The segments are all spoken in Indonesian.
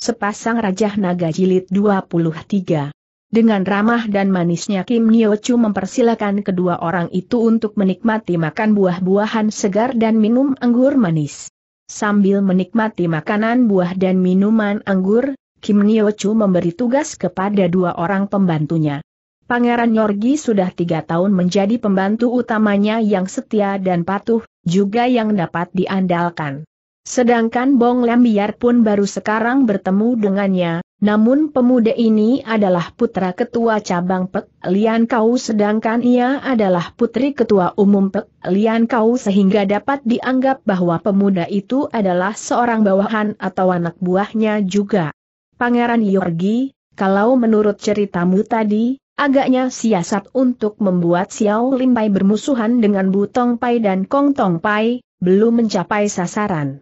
Sepasang Rajah Naga Jilid 23 dengan ramah dan manisnya Kim Chu mempersilahkan kedua orang itu untuk menikmati makan buah-buahan segar dan minum anggur manis. Sambil menikmati makanan buah dan minuman anggur, Kim Chu memberi tugas kepada dua orang pembantunya. Pangeran Yorgi sudah tiga tahun menjadi pembantu utamanya yang setia dan patuh, juga yang dapat diandalkan. Sedangkan Bong Lembiar pun baru sekarang bertemu dengannya, namun pemuda ini adalah putra ketua cabang Pek Lian Kau sedangkan ia adalah putri ketua umum Pek Lian Kau sehingga dapat dianggap bahwa pemuda itu adalah seorang bawahan atau anak buahnya juga. Pangeran Yorgi, kalau menurut ceritamu tadi, agaknya siasat untuk membuat Xiao Limpai bermusuhan dengan Butong Pai dan Kong Tong Pai, belum mencapai sasaran.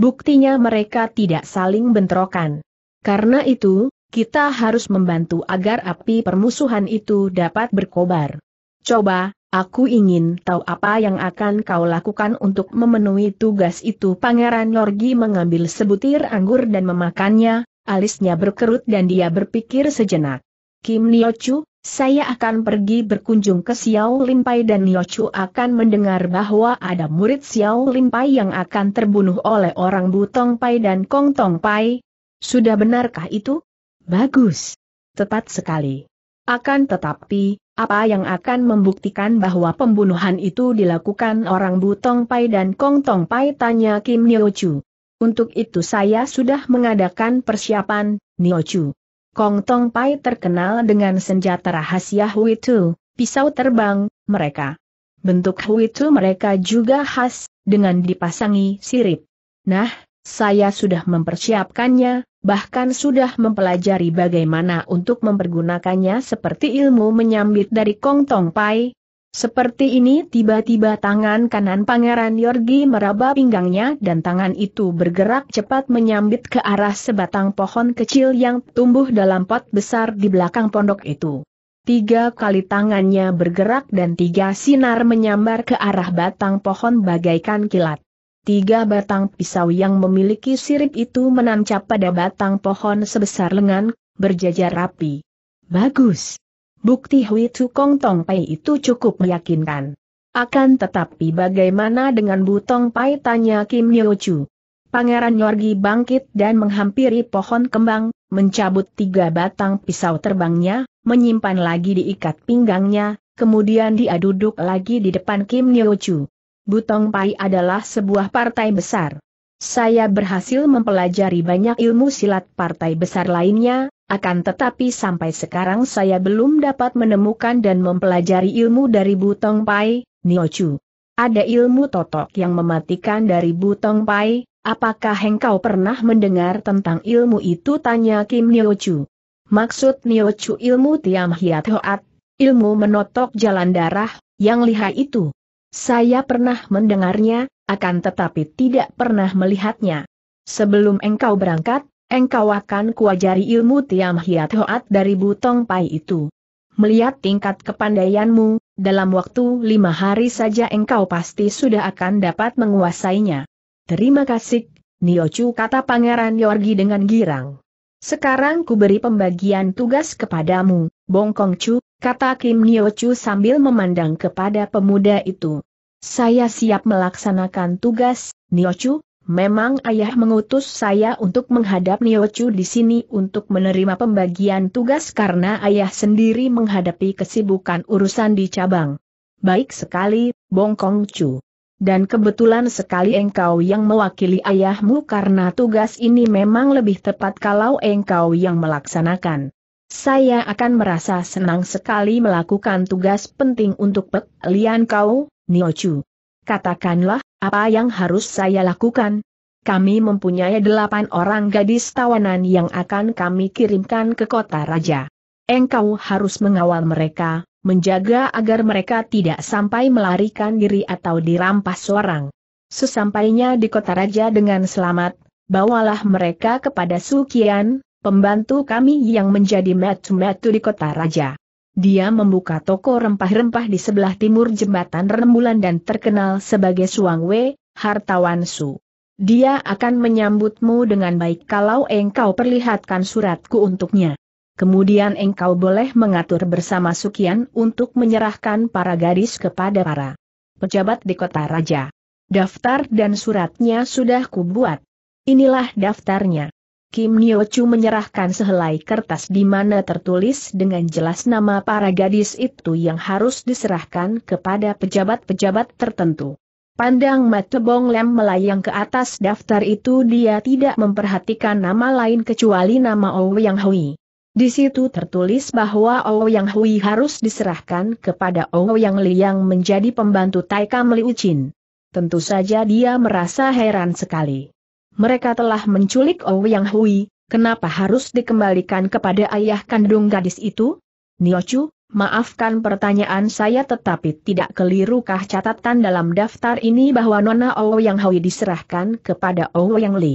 Buktinya mereka tidak saling bentrokan. Karena itu, kita harus membantu agar api permusuhan itu dapat berkobar. Coba, aku ingin tahu apa yang akan kau lakukan untuk memenuhi tugas itu. Pangeran Norgi mengambil sebutir anggur dan memakannya, alisnya berkerut dan dia berpikir sejenak. Kim Niochu, saya akan pergi berkunjung ke Xiao Limpai dan Chu akan mendengar bahwa ada murid Xiao Limpai yang akan terbunuh oleh orang Butong Pai dan Kong Tong Pai. Sudah benarkah itu? Bagus. Tepat sekali. Akan tetapi, apa yang akan membuktikan bahwa pembunuhan itu dilakukan orang Butong Pai dan Kong Tong Pai tanya Kim Chu. Untuk itu saya sudah mengadakan persiapan, Chu. Kong Tong Pai terkenal dengan senjata rahasia Hui Tu, pisau terbang, mereka. Bentuk Hui Tu mereka juga khas, dengan dipasangi sirip. Nah, saya sudah mempersiapkannya, bahkan sudah mempelajari bagaimana untuk mempergunakannya seperti ilmu menyambit dari Kong Tong Pai, seperti ini tiba-tiba tangan kanan Pangeran Yorgi meraba pinggangnya dan tangan itu bergerak cepat menyambit ke arah sebatang pohon kecil yang tumbuh dalam pot besar di belakang pondok itu. Tiga kali tangannya bergerak dan tiga sinar menyambar ke arah batang pohon bagaikan kilat. Tiga batang pisau yang memiliki sirip itu menancap pada batang pohon sebesar lengan, berjajar rapi. Bagus! Bukti Hui Tu Kong Tong Pai itu cukup meyakinkan. Akan tetapi bagaimana dengan Butong Pai tanya Kim Yo Chu. Pangeran Yorgi bangkit dan menghampiri pohon kembang, mencabut tiga batang pisau terbangnya, menyimpan lagi diikat pinggangnya, kemudian dia duduk lagi di depan Kim Yo Chu. Butong Pai adalah sebuah partai besar. Saya berhasil mempelajari banyak ilmu silat partai besar lainnya, akan tetapi sampai sekarang saya belum dapat menemukan dan mempelajari ilmu dari Butong Pai, Niochu. Ada ilmu totok yang mematikan dari Butong Pai, apakah engkau pernah mendengar tentang ilmu itu? Tanya Kim Niochu. Maksud Niochu ilmu Tiam Hiat Hoat, ilmu menotok jalan darah, yang lihai itu. Saya pernah mendengarnya, akan tetapi tidak pernah melihatnya. Sebelum engkau berangkat, engkau akan kuajari ilmu Tiam Hiat Hoat dari Butong Pai itu. Melihat tingkat kepandaianmu, dalam waktu lima hari saja engkau pasti sudah akan dapat menguasainya. Terima kasih, Niochu kata Pangeran Yorgi dengan girang. Sekarang ku beri pembagian tugas kepadamu, Bongkongcu, kata Kim Niochu sambil memandang kepada pemuda itu. Saya siap melaksanakan tugas, Niochu, Memang ayah mengutus saya untuk menghadap Niochu di sini untuk menerima pembagian tugas karena ayah sendiri menghadapi kesibukan urusan di cabang. Baik sekali, Bongkong Chu. Dan kebetulan sekali engkau yang mewakili ayahmu karena tugas ini memang lebih tepat kalau engkau yang melaksanakan. Saya akan merasa senang sekali melakukan tugas penting untuk lian kau, Niochu. Katakanlah, apa yang harus saya lakukan? Kami mempunyai delapan orang gadis tawanan yang akan kami kirimkan ke kota raja. Engkau harus mengawal mereka, menjaga agar mereka tidak sampai melarikan diri atau dirampas orang. Sesampainya di kota raja dengan selamat, bawalah mereka kepada Sukian, pembantu kami yang menjadi metu-metu di kota raja. Dia membuka toko rempah-rempah di sebelah timur jembatan rembulan dan terkenal sebagai Suang Wei, hartawan Su. Dia akan menyambutmu dengan baik kalau engkau perlihatkan suratku untuknya. Kemudian engkau boleh mengatur bersama Sukian untuk menyerahkan para gadis kepada para pejabat di kota raja. Daftar dan suratnya sudah kubuat. Inilah daftarnya. Kim Nyo Chu menyerahkan sehelai kertas di mana tertulis dengan jelas nama para gadis itu yang harus diserahkan kepada pejabat-pejabat tertentu. Pandang mata Bong Lem melayang ke atas daftar itu dia tidak memperhatikan nama lain kecuali nama Ouyang Hui. Di situ tertulis bahwa Ouyang Hui harus diserahkan kepada Ouyang Li yang menjadi pembantu Taika Liu Chin. Tentu saja dia merasa heran sekali mereka telah menculik Yang Hui, kenapa harus dikembalikan kepada ayah kandung gadis itu? Niochu, maafkan pertanyaan saya tetapi tidak kelirukah catatan dalam daftar ini bahwa Nona Yang Hui diserahkan kepada Yang Li?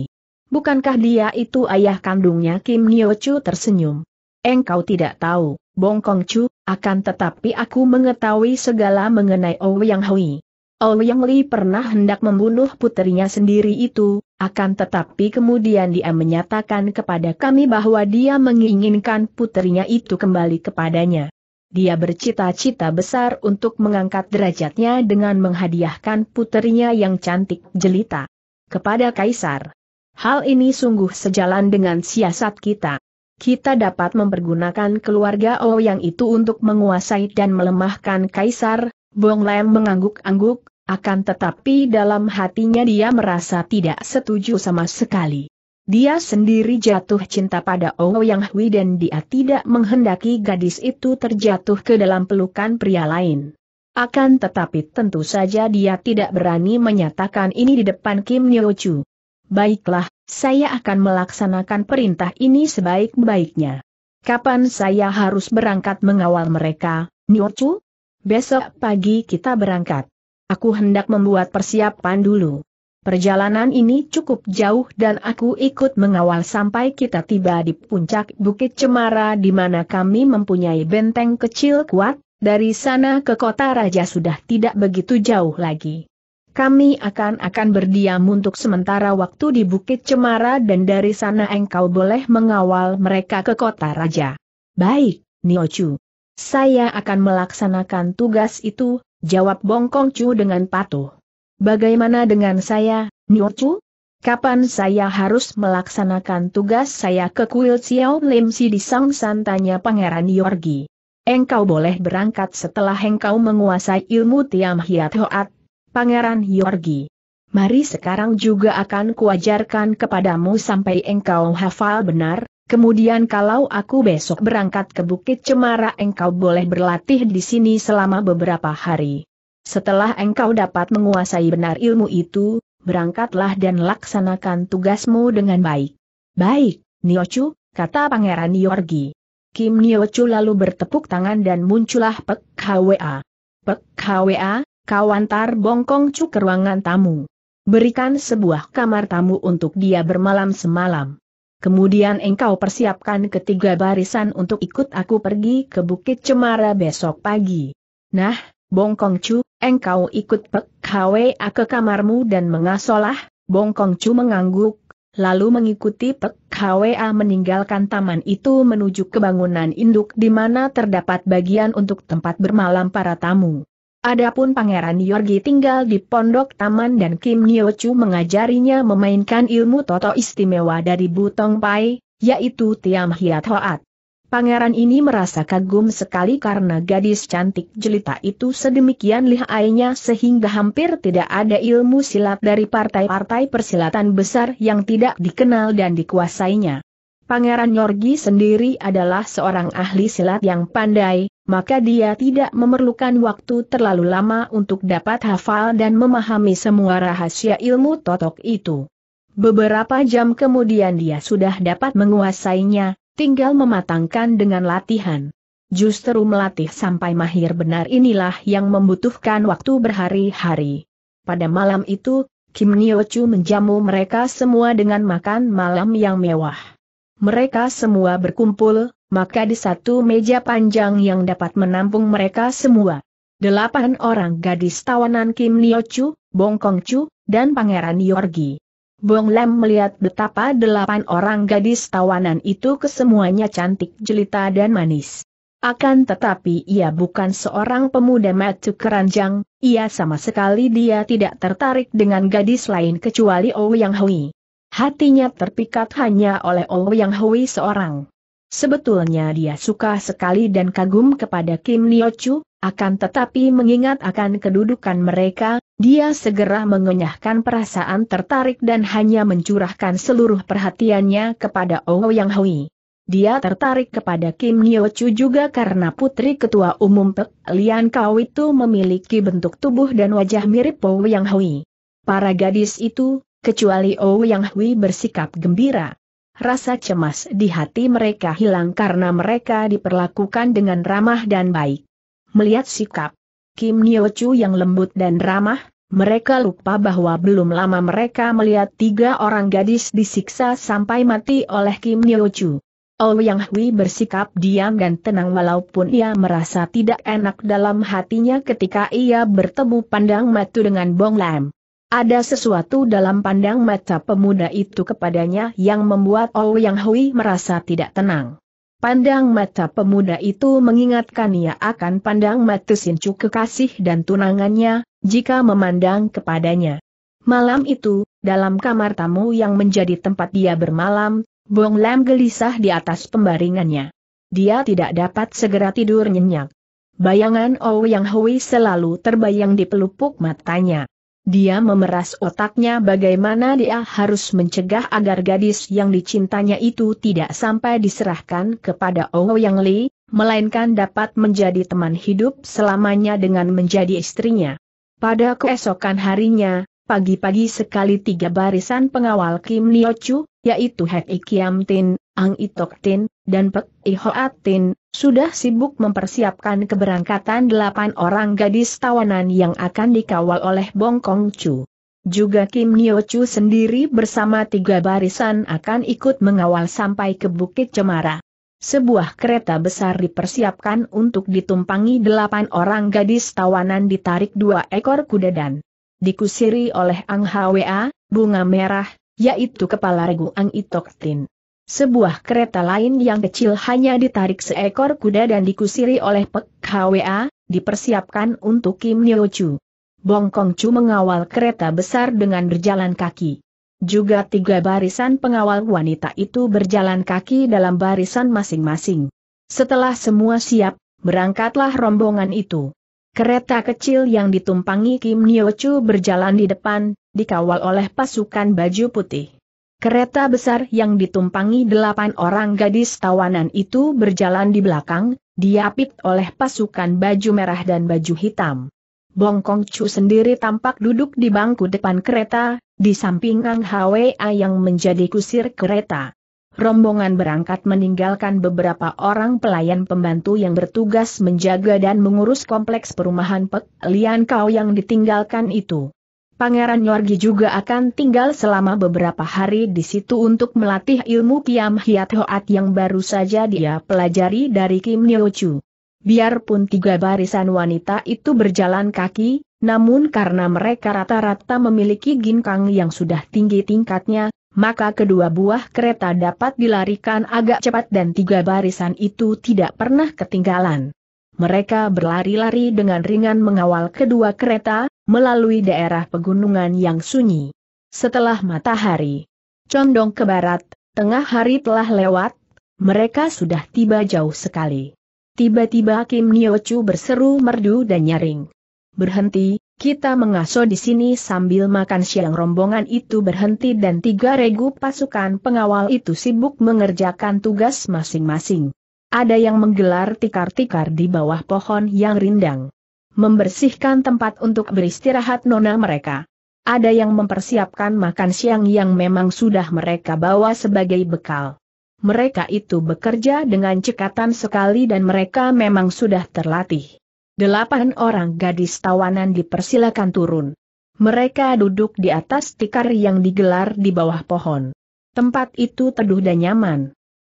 Bukankah dia itu ayah kandungnya Kim Niochu tersenyum? Engkau tidak tahu, Bongkong Chu, akan tetapi aku mengetahui segala mengenai Yang Hui. Yang Li pernah hendak membunuh putrinya sendiri itu, akan tetapi kemudian dia menyatakan kepada kami bahwa dia menginginkan putrinya itu kembali kepadanya. Dia bercita-cita besar untuk mengangkat derajatnya dengan menghadiahkan putrinya yang cantik jelita kepada kaisar. Hal ini sungguh sejalan dengan siasat kita. Kita dapat mempergunakan keluarga Ouyang oh itu untuk menguasai dan melemahkan kaisar. Bong Lem mengangguk-angguk, akan tetapi dalam hatinya dia merasa tidak setuju sama sekali. Dia sendiri jatuh cinta pada Oh Yang Hui dan dia tidak menghendaki gadis itu terjatuh ke dalam pelukan pria lain. Akan tetapi tentu saja dia tidak berani menyatakan ini di depan Kim Nyo Chu. Baiklah, saya akan melaksanakan perintah ini sebaik-baiknya. Kapan saya harus berangkat mengawal mereka, Nyo Chu? Besok pagi kita berangkat. Aku hendak membuat persiapan dulu. Perjalanan ini cukup jauh dan aku ikut mengawal sampai kita tiba di puncak Bukit Cemara di mana kami mempunyai benteng kecil kuat, dari sana ke kota raja sudah tidak begitu jauh lagi. Kami akan akan berdiam untuk sementara waktu di Bukit Cemara dan dari sana engkau boleh mengawal mereka ke kota raja. Baik, Niochu. Saya akan melaksanakan tugas itu, jawab Bongkong Chu dengan patuh. Bagaimana dengan saya, Niu Chu? Kapan saya harus melaksanakan tugas saya ke kuil Xiao Lim Si di San tanya Pangeran Yorgi. Engkau boleh berangkat setelah engkau menguasai ilmu Tiam Hiat Hoat, Pangeran Yorgi. Mari sekarang juga akan kuajarkan kepadamu sampai engkau hafal benar, Kemudian kalau aku besok berangkat ke Bukit Cemara engkau boleh berlatih di sini selama beberapa hari. Setelah engkau dapat menguasai benar ilmu itu, berangkatlah dan laksanakan tugasmu dengan baik. Baik, Niochu, kata Pangeran Yorgi. Kim Niochu lalu bertepuk tangan dan muncullah Pek Hwa. Pek Hwa, kau antar Bongkong Chu ke ruangan tamu. Berikan sebuah kamar tamu untuk dia bermalam semalam. Kemudian engkau persiapkan ketiga barisan untuk ikut aku pergi ke Bukit Cemara besok pagi. Nah, Bongkong Chu, engkau ikut Pek Hwa ke kamarmu dan mengasolah, Bongkong Chu mengangguk, lalu mengikuti Pek Hwa meninggalkan taman itu menuju ke bangunan induk di mana terdapat bagian untuk tempat bermalam para tamu. Adapun Pangeran Yorgi tinggal di Pondok Taman dan Kim Nyo Chu mengajarinya memainkan ilmu Toto istimewa dari Butong Pai, yaitu Tiam Hiat Hoat. Pangeran ini merasa kagum sekali karena gadis cantik jelita itu sedemikian lihainya sehingga hampir tidak ada ilmu silat dari partai-partai persilatan besar yang tidak dikenal dan dikuasainya. Pangeran Yorgi sendiri adalah seorang ahli silat yang pandai, maka dia tidak memerlukan waktu terlalu lama untuk dapat hafal dan memahami semua rahasia ilmu totok itu. Beberapa jam kemudian dia sudah dapat menguasainya, tinggal mematangkan dengan latihan. Justru melatih sampai mahir benar inilah yang membutuhkan waktu berhari-hari. Pada malam itu, Kim Nyo Chu menjamu mereka semua dengan makan malam yang mewah. Mereka semua berkumpul, maka di satu meja panjang yang dapat menampung mereka semua. Delapan orang gadis tawanan Kim Nio Chu, Bong Kong Chu, dan Pangeran Yorgi. Bong Lam melihat betapa delapan orang gadis tawanan itu kesemuanya cantik jelita dan manis. Akan tetapi ia bukan seorang pemuda matu keranjang, ia sama sekali dia tidak tertarik dengan gadis lain kecuali Oh Yang Hui. Hatinya terpikat hanya oleh Oh Yang Hui seorang. Sebetulnya dia suka sekali dan kagum kepada Kim Nio Chu, akan tetapi mengingat akan kedudukan mereka, dia segera mengenyahkan perasaan tertarik dan hanya mencurahkan seluruh perhatiannya kepada Oh Yang Hui. Dia tertarik kepada Kim Nyo Chu juga karena putri ketua umum Pek Lian Kau itu memiliki bentuk tubuh dan wajah mirip Ou Yang Hui. Para gadis itu, kecuali Ou Yang Hui bersikap gembira. Rasa cemas di hati mereka hilang karena mereka diperlakukan dengan ramah dan baik. Melihat sikap Kim Nyo Chu yang lembut dan ramah, mereka lupa bahwa belum lama mereka melihat tiga orang gadis disiksa sampai mati oleh Kim Nyo Chu. Oh Yang Hui bersikap diam dan tenang walaupun ia merasa tidak enak dalam hatinya ketika ia bertemu pandang matu dengan Bong Lam. Ada sesuatu dalam pandang mata pemuda itu kepadanya yang membuat Ouyang Hui merasa tidak tenang. Pandang mata pemuda itu mengingatkan ia akan pandang mata Sincu kekasih dan tunangannya, jika memandang kepadanya. Malam itu, dalam kamar tamu yang menjadi tempat dia bermalam, Bong Lam gelisah di atas pembaringannya. Dia tidak dapat segera tidur nyenyak. Bayangan Ouyang Yang Hui selalu terbayang di pelupuk matanya. Dia memeras otaknya bagaimana dia harus mencegah agar gadis yang dicintanya itu tidak sampai diserahkan kepada Yang Li, melainkan dapat menjadi teman hidup selamanya dengan menjadi istrinya. Pada keesokan harinya, pagi-pagi sekali tiga barisan pengawal Kim Niochu, yaitu Hek Ikiam Tin, Ang Itok Tin, dan Pek Ihoat Tin, sudah sibuk mempersiapkan keberangkatan delapan orang gadis tawanan yang akan dikawal oleh Bong Kong Chu. Juga Kim Nyo Chu sendiri bersama tiga barisan akan ikut mengawal sampai ke Bukit Cemara. Sebuah kereta besar dipersiapkan untuk ditumpangi delapan orang gadis tawanan ditarik dua ekor kuda dan dikusiri oleh Ang Hwa, bunga merah, yaitu kepala regu Ang Itok Tin. Sebuah kereta lain yang kecil hanya ditarik seekor kuda dan dikusiri oleh Pek HWA, dipersiapkan untuk Kim Nyo Chu. Bong Kong Chu mengawal kereta besar dengan berjalan kaki. Juga tiga barisan pengawal wanita itu berjalan kaki dalam barisan masing-masing. Setelah semua siap, berangkatlah rombongan itu. Kereta kecil yang ditumpangi Kim Nyo Chu berjalan di depan, dikawal oleh pasukan baju putih. Kereta besar yang ditumpangi delapan orang gadis tawanan itu berjalan di belakang, diapit oleh pasukan baju merah dan baju hitam. Bongkong Chu sendiri tampak duduk di bangku depan kereta, di samping Ang Hwa yang menjadi kusir kereta. Rombongan berangkat meninggalkan beberapa orang pelayan pembantu yang bertugas menjaga dan mengurus kompleks perumahan Pek Lian Kau yang ditinggalkan itu. Pangeran Yorgi juga akan tinggal selama beberapa hari di situ untuk melatih ilmu Kiam Hiat Hoat yang baru saja dia pelajari dari Kim Chu. Biarpun tiga barisan wanita itu berjalan kaki, namun karena mereka rata-rata memiliki ginkang yang sudah tinggi tingkatnya, maka kedua buah kereta dapat dilarikan agak cepat dan tiga barisan itu tidak pernah ketinggalan. Mereka berlari-lari dengan ringan mengawal kedua kereta, melalui daerah pegunungan yang sunyi. Setelah matahari condong ke barat, tengah hari telah lewat, mereka sudah tiba jauh sekali. Tiba-tiba Kim Niochu berseru merdu dan nyaring. Berhenti, kita mengaso di sini sambil makan siang rombongan itu berhenti dan tiga regu pasukan pengawal itu sibuk mengerjakan tugas masing-masing. Ada yang menggelar tikar-tikar di bawah pohon yang rindang membersihkan tempat untuk beristirahat nona mereka. Ada yang mempersiapkan makan siang yang memang sudah mereka bawa sebagai bekal. Mereka itu bekerja dengan cekatan sekali dan mereka memang sudah terlatih. Delapan orang gadis tawanan dipersilakan turun. Mereka duduk di atas tikar yang digelar di bawah pohon. Tempat itu teduh dan nyaman.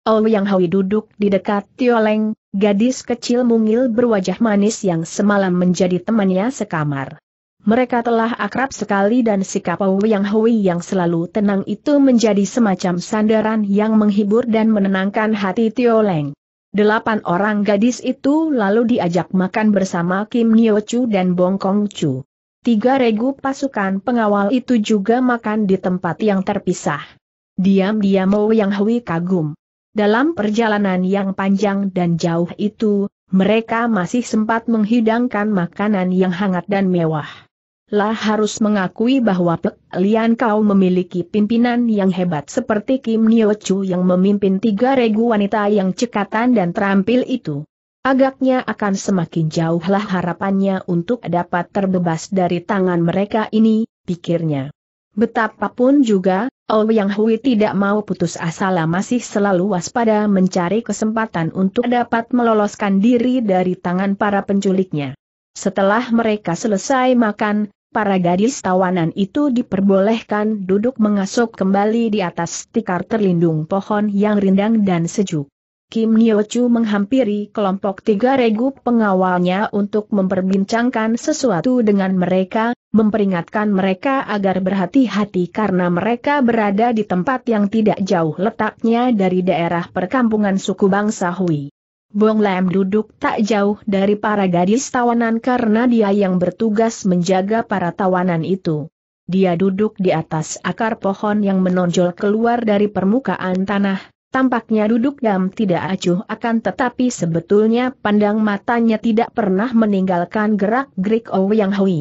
Ouyang Yang Hui duduk di dekat Tioleng, Gadis kecil mungil berwajah manis yang semalam menjadi temannya sekamar. Mereka telah akrab sekali dan sikap Yang Hui yang selalu tenang itu menjadi semacam sandaran yang menghibur dan menenangkan hati Tio Leng. Delapan orang gadis itu lalu diajak makan bersama Kim Nio Chu dan Bong Kong Chu. Tiga regu pasukan pengawal itu juga makan di tempat yang terpisah. Diam-diam Yang Hui kagum. Dalam perjalanan yang panjang dan jauh itu, mereka masih sempat menghidangkan makanan yang hangat dan mewah. Lah harus mengakui bahwa Pek Lian Kau memiliki pimpinan yang hebat seperti Kim Nio Chu yang memimpin tiga regu wanita yang cekatan dan terampil itu. Agaknya akan semakin jauhlah harapannya untuk dapat terbebas dari tangan mereka ini, pikirnya. Betapapun juga, Ouyang Hui tidak mau putus asa masih selalu waspada mencari kesempatan untuk dapat meloloskan diri dari tangan para penculiknya. Setelah mereka selesai makan, para gadis tawanan itu diperbolehkan duduk mengasuk kembali di atas tikar terlindung pohon yang rindang dan sejuk. Kim Nyo Chu menghampiri kelompok tiga regu pengawalnya untuk memperbincangkan sesuatu dengan mereka, memperingatkan mereka agar berhati-hati karena mereka berada di tempat yang tidak jauh letaknya dari daerah perkampungan suku bangsa Hui. Bong Lam duduk tak jauh dari para gadis tawanan karena dia yang bertugas menjaga para tawanan itu. Dia duduk di atas akar pohon yang menonjol keluar dari permukaan tanah, Tampaknya duduk dam tidak acuh akan tetapi sebetulnya pandang matanya tidak pernah meninggalkan gerak-gerik Yang Hui.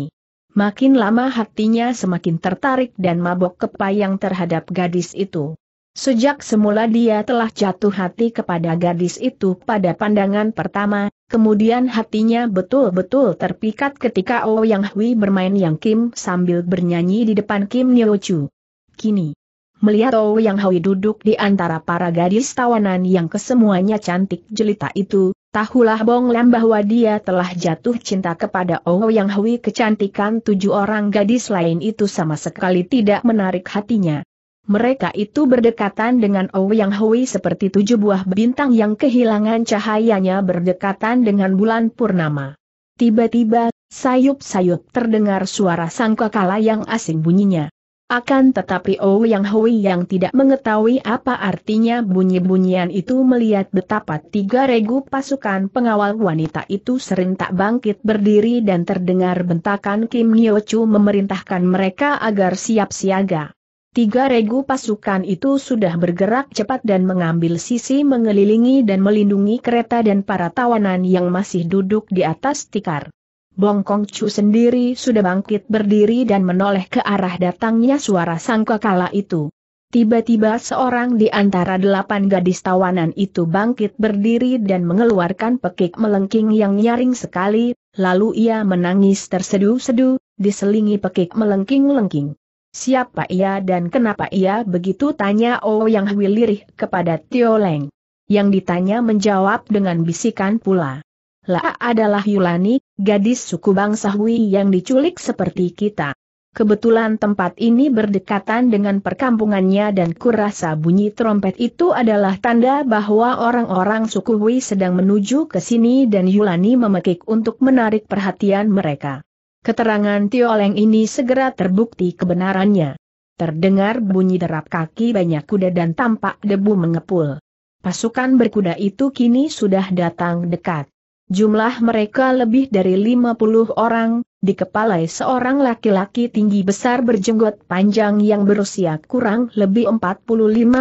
Makin lama hatinya semakin tertarik dan mabok kepayang terhadap gadis itu. Sejak semula dia telah jatuh hati kepada gadis itu pada pandangan pertama, kemudian hatinya betul-betul terpikat ketika Yang Hui bermain Yang Kim sambil bernyanyi di depan Kim Nyo Chu. Kini, Melihat Ou Yang Hui duduk di antara para gadis tawanan yang kesemuanya cantik jelita itu, tahulah Bong Lam bahwa dia telah jatuh cinta kepada Ou Yang Hui kecantikan tujuh orang gadis lain itu sama sekali tidak menarik hatinya. Mereka itu berdekatan dengan Ou Yang Hui seperti tujuh buah bintang yang kehilangan cahayanya berdekatan dengan bulan purnama. Tiba-tiba, sayup-sayup terdengar suara sangkakala yang asing bunyinya. Akan tetapi oh yang Hui yang tidak mengetahui apa artinya bunyi-bunyian itu melihat betapa tiga regu pasukan pengawal wanita itu serentak bangkit berdiri dan terdengar bentakan Kim Nyo Chu memerintahkan mereka agar siap siaga. Tiga regu pasukan itu sudah bergerak cepat dan mengambil sisi mengelilingi dan melindungi kereta dan para tawanan yang masih duduk di atas tikar. Bongkong Chu sendiri sudah bangkit berdiri dan menoleh ke arah datangnya suara sangkakala itu. Tiba-tiba seorang di antara delapan gadis tawanan itu bangkit berdiri dan mengeluarkan pekik melengking yang nyaring sekali, lalu ia menangis terseduh-seduh, diselingi pekik melengking-lengking. Siapa ia dan kenapa ia begitu tanya Oh Yang Hui lirih kepada Tio Leng. Yang ditanya menjawab dengan bisikan pula. La adalah Yulani, gadis suku bangsa Hui yang diculik seperti kita. Kebetulan tempat ini berdekatan dengan perkampungannya dan kurasa bunyi trompet itu adalah tanda bahwa orang-orang suku Hui sedang menuju ke sini dan Yulani memekik untuk menarik perhatian mereka. Keterangan Tio Leng ini segera terbukti kebenarannya. Terdengar bunyi derap kaki banyak kuda dan tampak debu mengepul. Pasukan berkuda itu kini sudah datang dekat. Jumlah mereka lebih dari 50 orang, dikepalai seorang laki-laki tinggi besar berjenggot panjang yang berusia kurang lebih 45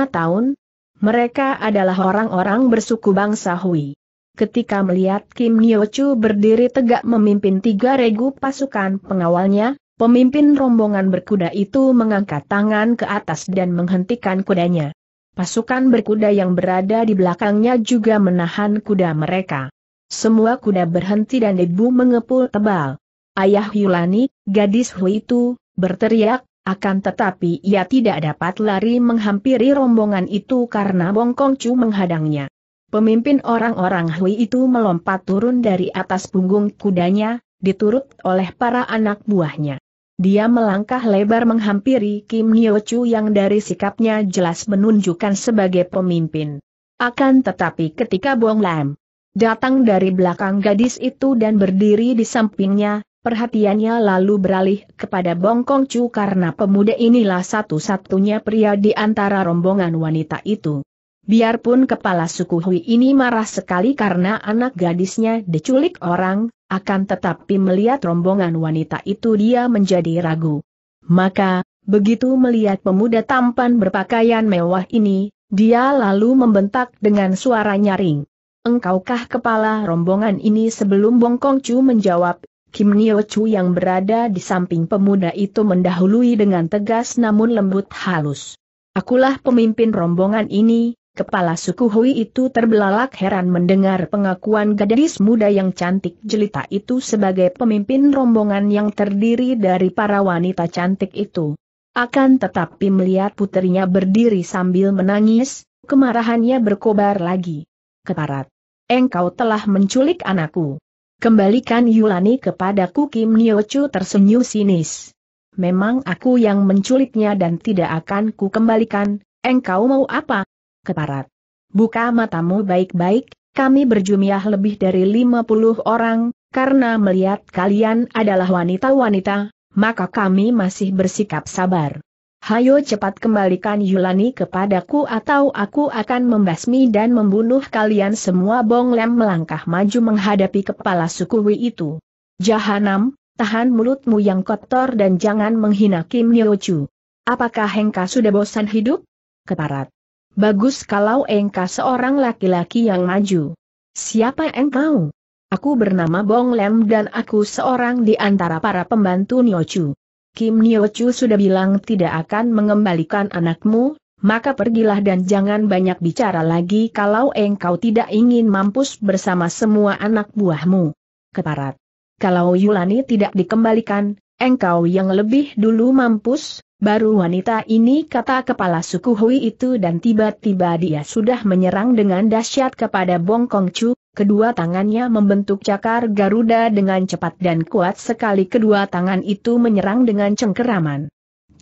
tahun. Mereka adalah orang-orang bersuku bangsa Hui. Ketika melihat Kim Nyochu berdiri tegak memimpin tiga regu pasukan pengawalnya, pemimpin rombongan berkuda itu mengangkat tangan ke atas dan menghentikan kudanya. Pasukan berkuda yang berada di belakangnya juga menahan kuda mereka. Semua kuda berhenti dan debu mengepul tebal. Ayah Yulani, gadis Hui itu, berteriak, akan tetapi ia tidak dapat lari menghampiri rombongan itu karena Kong Chu menghadangnya. Pemimpin orang-orang Hui itu melompat turun dari atas punggung kudanya, diturut oleh para anak buahnya. Dia melangkah lebar menghampiri Kim Hyo Chu yang dari sikapnya jelas menunjukkan sebagai pemimpin. Akan tetapi ketika Bong Lam Datang dari belakang gadis itu dan berdiri di sampingnya, perhatiannya lalu beralih kepada Bongkong Chu karena pemuda inilah satu-satunya pria di antara rombongan wanita itu. Biarpun kepala suku Hui ini marah sekali karena anak gadisnya diculik orang, akan tetapi melihat rombongan wanita itu dia menjadi ragu. Maka, begitu melihat pemuda tampan berpakaian mewah ini, dia lalu membentak dengan suara nyaring engkaukah kepala rombongan ini sebelum Bongkong Chu menjawab, Kim Nio Chu yang berada di samping pemuda itu mendahului dengan tegas namun lembut halus. Akulah pemimpin rombongan ini, kepala suku Hui itu terbelalak heran mendengar pengakuan gadis muda yang cantik jelita itu sebagai pemimpin rombongan yang terdiri dari para wanita cantik itu. Akan tetapi melihat putrinya berdiri sambil menangis, kemarahannya berkobar lagi. Keparat engkau telah menculik anakku. Kembalikan Yulani kepadaku Kim Niochu tersenyum sinis. Memang aku yang menculiknya dan tidak akan ku kembalikan, engkau mau apa? Keparat. Buka matamu baik-baik, kami berjumlah lebih dari 50 orang, karena melihat kalian adalah wanita-wanita, maka kami masih bersikap sabar. Hayo cepat kembalikan Yulani kepadaku atau aku akan membasmi dan membunuh kalian semua Bong Lem melangkah maju menghadapi kepala suku Wei itu. Jahanam, tahan mulutmu yang kotor dan jangan menghina Kim Chu. Apakah Hengka sudah bosan hidup? Keparat. Bagus kalau Engka seorang laki-laki yang maju. Siapa engkau? Aku bernama Bong Lem dan aku seorang di antara para pembantu Nyochu. Kim Nio Chu sudah bilang tidak akan mengembalikan anakmu, maka pergilah dan jangan banyak bicara lagi kalau engkau tidak ingin mampus bersama semua anak buahmu. Keparat. Kalau Yulani tidak dikembalikan, engkau yang lebih dulu mampus, Baru wanita ini kata kepala suku Hui itu dan tiba-tiba dia sudah menyerang dengan dahsyat kepada Bong Kong Chu, kedua tangannya membentuk cakar Garuda dengan cepat dan kuat sekali kedua tangan itu menyerang dengan cengkeraman.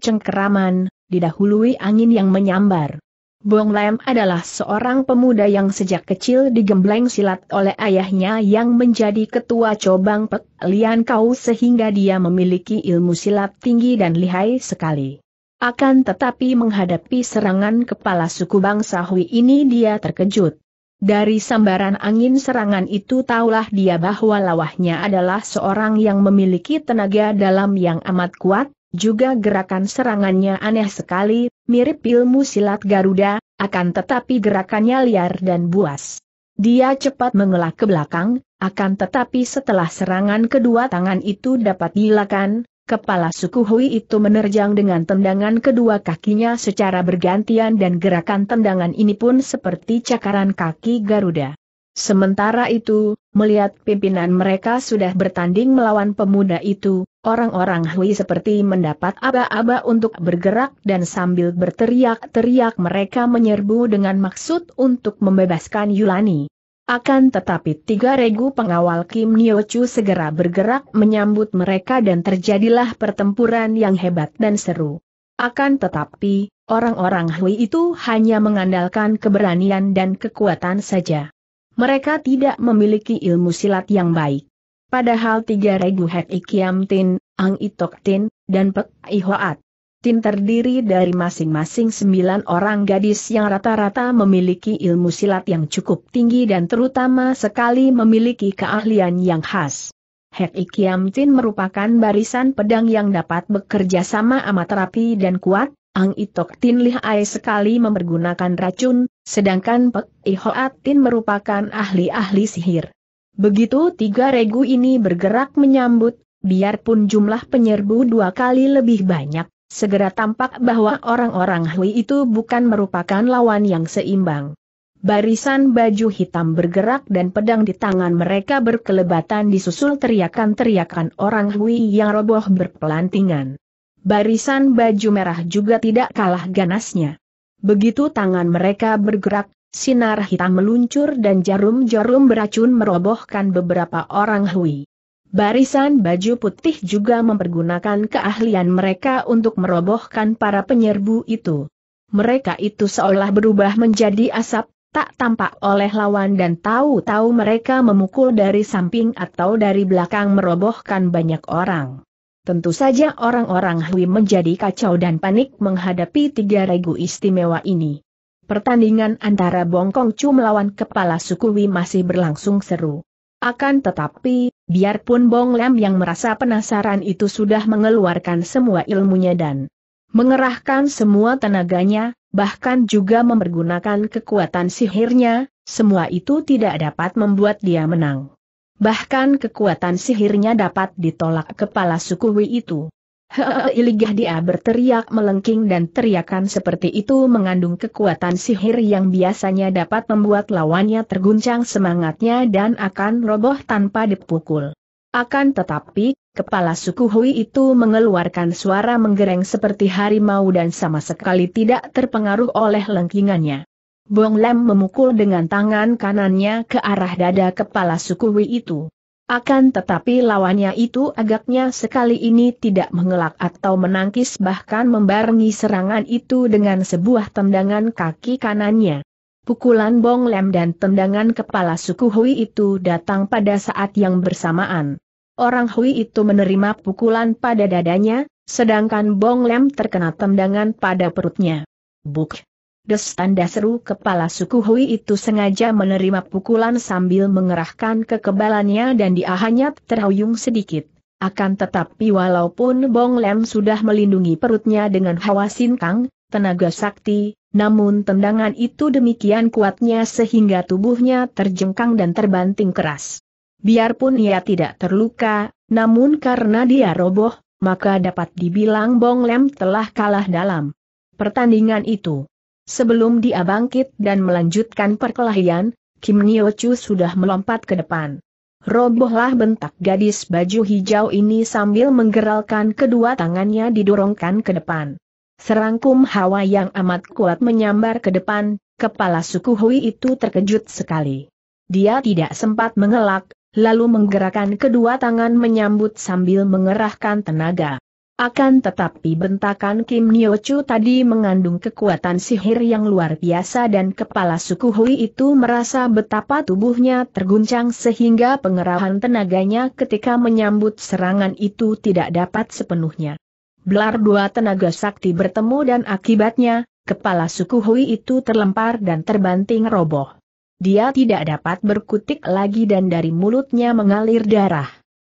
Cengkeraman, didahului angin yang menyambar. Bong Lam adalah seorang pemuda yang sejak kecil digembleng silat oleh ayahnya yang menjadi ketua cobang Pek Lian Kau sehingga dia memiliki ilmu silat tinggi dan lihai sekali. Akan tetapi menghadapi serangan kepala suku bangsa Hui ini dia terkejut. Dari sambaran angin serangan itu taulah dia bahwa lawahnya adalah seorang yang memiliki tenaga dalam yang amat kuat, juga gerakan serangannya aneh sekali, mirip ilmu silat Garuda, akan tetapi gerakannya liar dan buas. Dia cepat mengelak ke belakang, akan tetapi setelah serangan kedua tangan itu dapat dilakukan, kepala suku Hui itu menerjang dengan tendangan kedua kakinya secara bergantian dan gerakan tendangan ini pun seperti cakaran kaki Garuda. Sementara itu, melihat pimpinan mereka sudah bertanding melawan pemuda itu, orang-orang Hui seperti mendapat aba-aba untuk bergerak dan sambil berteriak-teriak mereka menyerbu dengan maksud untuk membebaskan Yulani. Akan tetapi tiga regu pengawal Kim Nyo Chu segera bergerak menyambut mereka dan terjadilah pertempuran yang hebat dan seru. Akan tetapi, orang-orang Hui itu hanya mengandalkan keberanian dan kekuatan saja. Mereka tidak memiliki ilmu silat yang baik. Padahal tiga regu Hek Ikiam Tin, Ang Itok Tin, dan Pek Ihoat. Tin terdiri dari masing-masing sembilan orang gadis yang rata-rata memiliki ilmu silat yang cukup tinggi dan terutama sekali memiliki keahlian yang khas. Hek Ikiam Tin merupakan barisan pedang yang dapat bekerja sama amat rapi dan kuat, Ang Itok Tin lihai sekali mempergunakan racun, Sedangkan Pek Ihoatin merupakan ahli-ahli sihir. Begitu tiga regu ini bergerak menyambut, biarpun jumlah penyerbu dua kali lebih banyak, segera tampak bahwa orang-orang Hui itu bukan merupakan lawan yang seimbang. Barisan baju hitam bergerak dan pedang di tangan mereka berkelebatan disusul teriakan-teriakan orang Hui yang roboh berpelantingan. Barisan baju merah juga tidak kalah ganasnya. Begitu tangan mereka bergerak, sinar hitam meluncur dan jarum-jarum beracun merobohkan beberapa orang Hui. Barisan baju putih juga mempergunakan keahlian mereka untuk merobohkan para penyerbu itu. Mereka itu seolah berubah menjadi asap, tak tampak oleh lawan dan tahu-tahu mereka memukul dari samping atau dari belakang merobohkan banyak orang. Tentu saja orang-orang Hui menjadi kacau dan panik menghadapi tiga regu istimewa ini. Pertandingan antara Bongkong Chu melawan kepala suku Hui masih berlangsung seru. Akan tetapi, biarpun Bong Lam yang merasa penasaran itu sudah mengeluarkan semua ilmunya dan mengerahkan semua tenaganya, bahkan juga mempergunakan kekuatan sihirnya, semua itu tidak dapat membuat dia menang. Bahkan kekuatan sihirnya dapat ditolak kepala suku Wei itu. Iligah dia berteriak melengking dan teriakan seperti itu mengandung kekuatan sihir yang biasanya dapat membuat lawannya terguncang semangatnya dan akan roboh tanpa dipukul. Akan tetapi, kepala suku Hui itu mengeluarkan suara menggereng seperti harimau dan sama sekali tidak terpengaruh oleh lengkingannya. Bong Lam memukul dengan tangan kanannya ke arah dada kepala suku Wei itu. Akan tetapi lawannya itu agaknya sekali ini tidak mengelak atau menangkis bahkan membarengi serangan itu dengan sebuah tendangan kaki kanannya. Pukulan Bong Lem dan tendangan kepala suku Hui itu datang pada saat yang bersamaan. Orang Hui itu menerima pukulan pada dadanya, sedangkan Bong Lem terkena tendangan pada perutnya. Buk! Des tanda seru kepala suku Hui itu sengaja menerima pukulan sambil mengerahkan kekebalannya dan dia hanya terhuyung sedikit. Akan tetapi walaupun Bong Lem sudah melindungi perutnya dengan hawa sinkang, tenaga sakti, namun tendangan itu demikian kuatnya sehingga tubuhnya terjengkang dan terbanting keras. Biarpun ia tidak terluka, namun karena dia roboh, maka dapat dibilang Bong Lem telah kalah dalam pertandingan itu. Sebelum dia bangkit dan melanjutkan perkelahian, Kim Nio Chu sudah melompat ke depan. Robohlah bentak gadis baju hijau ini sambil menggeralkan kedua tangannya didorongkan ke depan. Serangkum hawa yang amat kuat menyambar ke depan, kepala suku Hui itu terkejut sekali. Dia tidak sempat mengelak, lalu menggerakkan kedua tangan menyambut sambil mengerahkan tenaga. Akan tetapi bentakan Kim Chu tadi mengandung kekuatan sihir yang luar biasa dan kepala suku Hui itu merasa betapa tubuhnya terguncang sehingga pengerahan tenaganya ketika menyambut serangan itu tidak dapat sepenuhnya. Belar dua tenaga sakti bertemu dan akibatnya, kepala suku Hui itu terlempar dan terbanting roboh. Dia tidak dapat berkutik lagi dan dari mulutnya mengalir darah.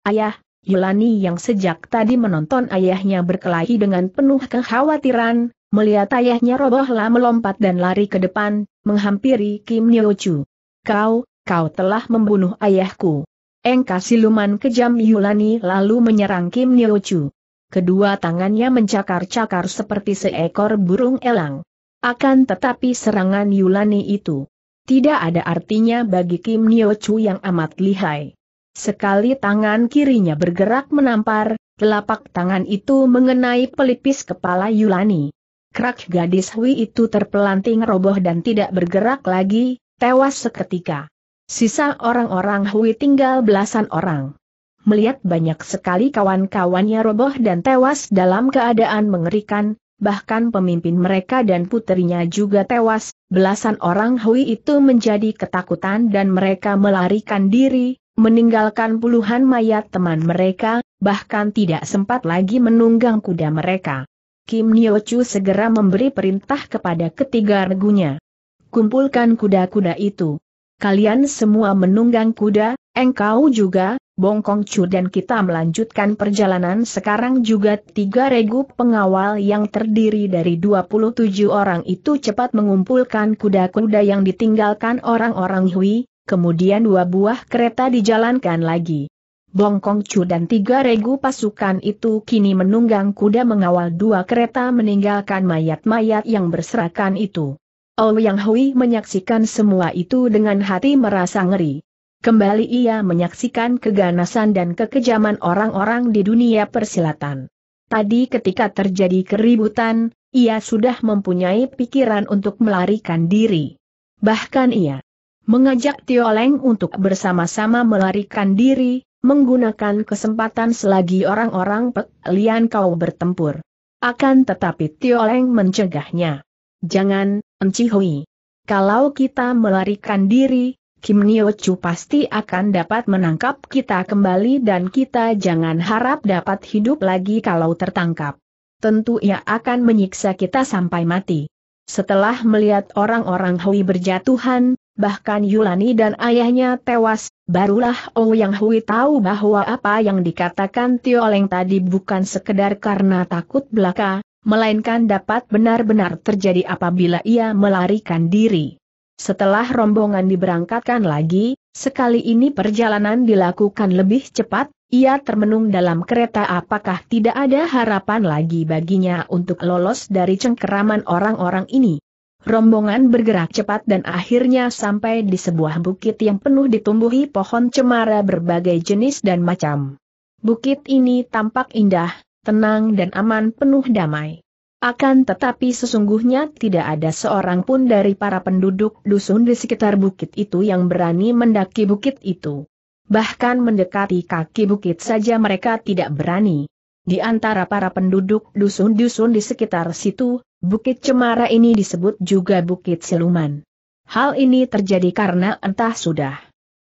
Ayah, Yulani yang sejak tadi menonton ayahnya berkelahi dengan penuh kekhawatiran, melihat ayahnya robohlah melompat dan lari ke depan, menghampiri Kim Niochu. Kau, kau telah membunuh ayahku. Engka siluman kejam Yulani lalu menyerang Kim Niochu. Kedua tangannya mencakar-cakar seperti seekor burung elang. Akan tetapi serangan Yulani itu tidak ada artinya bagi Kim Niochu yang amat lihai. Sekali tangan kirinya bergerak menampar, telapak tangan itu mengenai pelipis kepala Yulani. Krak gadis Hui itu terpelanting roboh dan tidak bergerak lagi, tewas seketika. Sisa orang-orang Hui tinggal belasan orang. Melihat banyak sekali kawan-kawannya roboh dan tewas dalam keadaan mengerikan, bahkan pemimpin mereka dan putrinya juga tewas, belasan orang Hui itu menjadi ketakutan dan mereka melarikan diri, meninggalkan puluhan mayat teman mereka, bahkan tidak sempat lagi menunggang kuda mereka. Kim Nyochu segera memberi perintah kepada ketiga regunya. Kumpulkan kuda-kuda itu. Kalian semua menunggang kuda, engkau juga, Bongkong Chu dan kita melanjutkan perjalanan sekarang juga tiga regu pengawal yang terdiri dari 27 orang itu cepat mengumpulkan kuda-kuda yang ditinggalkan orang-orang Hui, kemudian dua buah kereta dijalankan lagi. Bongkong Chu dan tiga regu pasukan itu kini menunggang kuda mengawal dua kereta meninggalkan mayat-mayat yang berserakan itu. Ouyang oh Hui menyaksikan semua itu dengan hati merasa ngeri. Kembali ia menyaksikan keganasan dan kekejaman orang-orang di dunia persilatan. Tadi ketika terjadi keributan, ia sudah mempunyai pikiran untuk melarikan diri. Bahkan ia mengajak Tio Leng untuk bersama-sama melarikan diri, menggunakan kesempatan selagi orang-orang Pek Lian Kau bertempur. Akan tetapi Tio Leng mencegahnya. Jangan, Enci Hui. Kalau kita melarikan diri, Kim Nio Chu pasti akan dapat menangkap kita kembali dan kita jangan harap dapat hidup lagi kalau tertangkap. Tentu ia akan menyiksa kita sampai mati. Setelah melihat orang-orang Hui berjatuhan, bahkan Yulani dan ayahnya tewas, barulah Ouyang Hui tahu bahwa apa yang dikatakan Tio Leng tadi bukan sekedar karena takut belaka, melainkan dapat benar-benar terjadi apabila ia melarikan diri. Setelah rombongan diberangkatkan lagi, sekali ini perjalanan dilakukan lebih cepat, ia termenung dalam kereta apakah tidak ada harapan lagi baginya untuk lolos dari cengkeraman orang-orang ini. Rombongan bergerak cepat dan akhirnya sampai di sebuah bukit yang penuh ditumbuhi pohon cemara berbagai jenis dan macam. Bukit ini tampak indah, tenang dan aman penuh damai. Akan tetapi sesungguhnya tidak ada seorang pun dari para penduduk dusun di sekitar bukit itu yang berani mendaki bukit itu. Bahkan mendekati kaki bukit saja mereka tidak berani. Di antara para penduduk dusun-dusun di sekitar situ, Bukit Cemara ini disebut juga Bukit Siluman. Hal ini terjadi karena entah sudah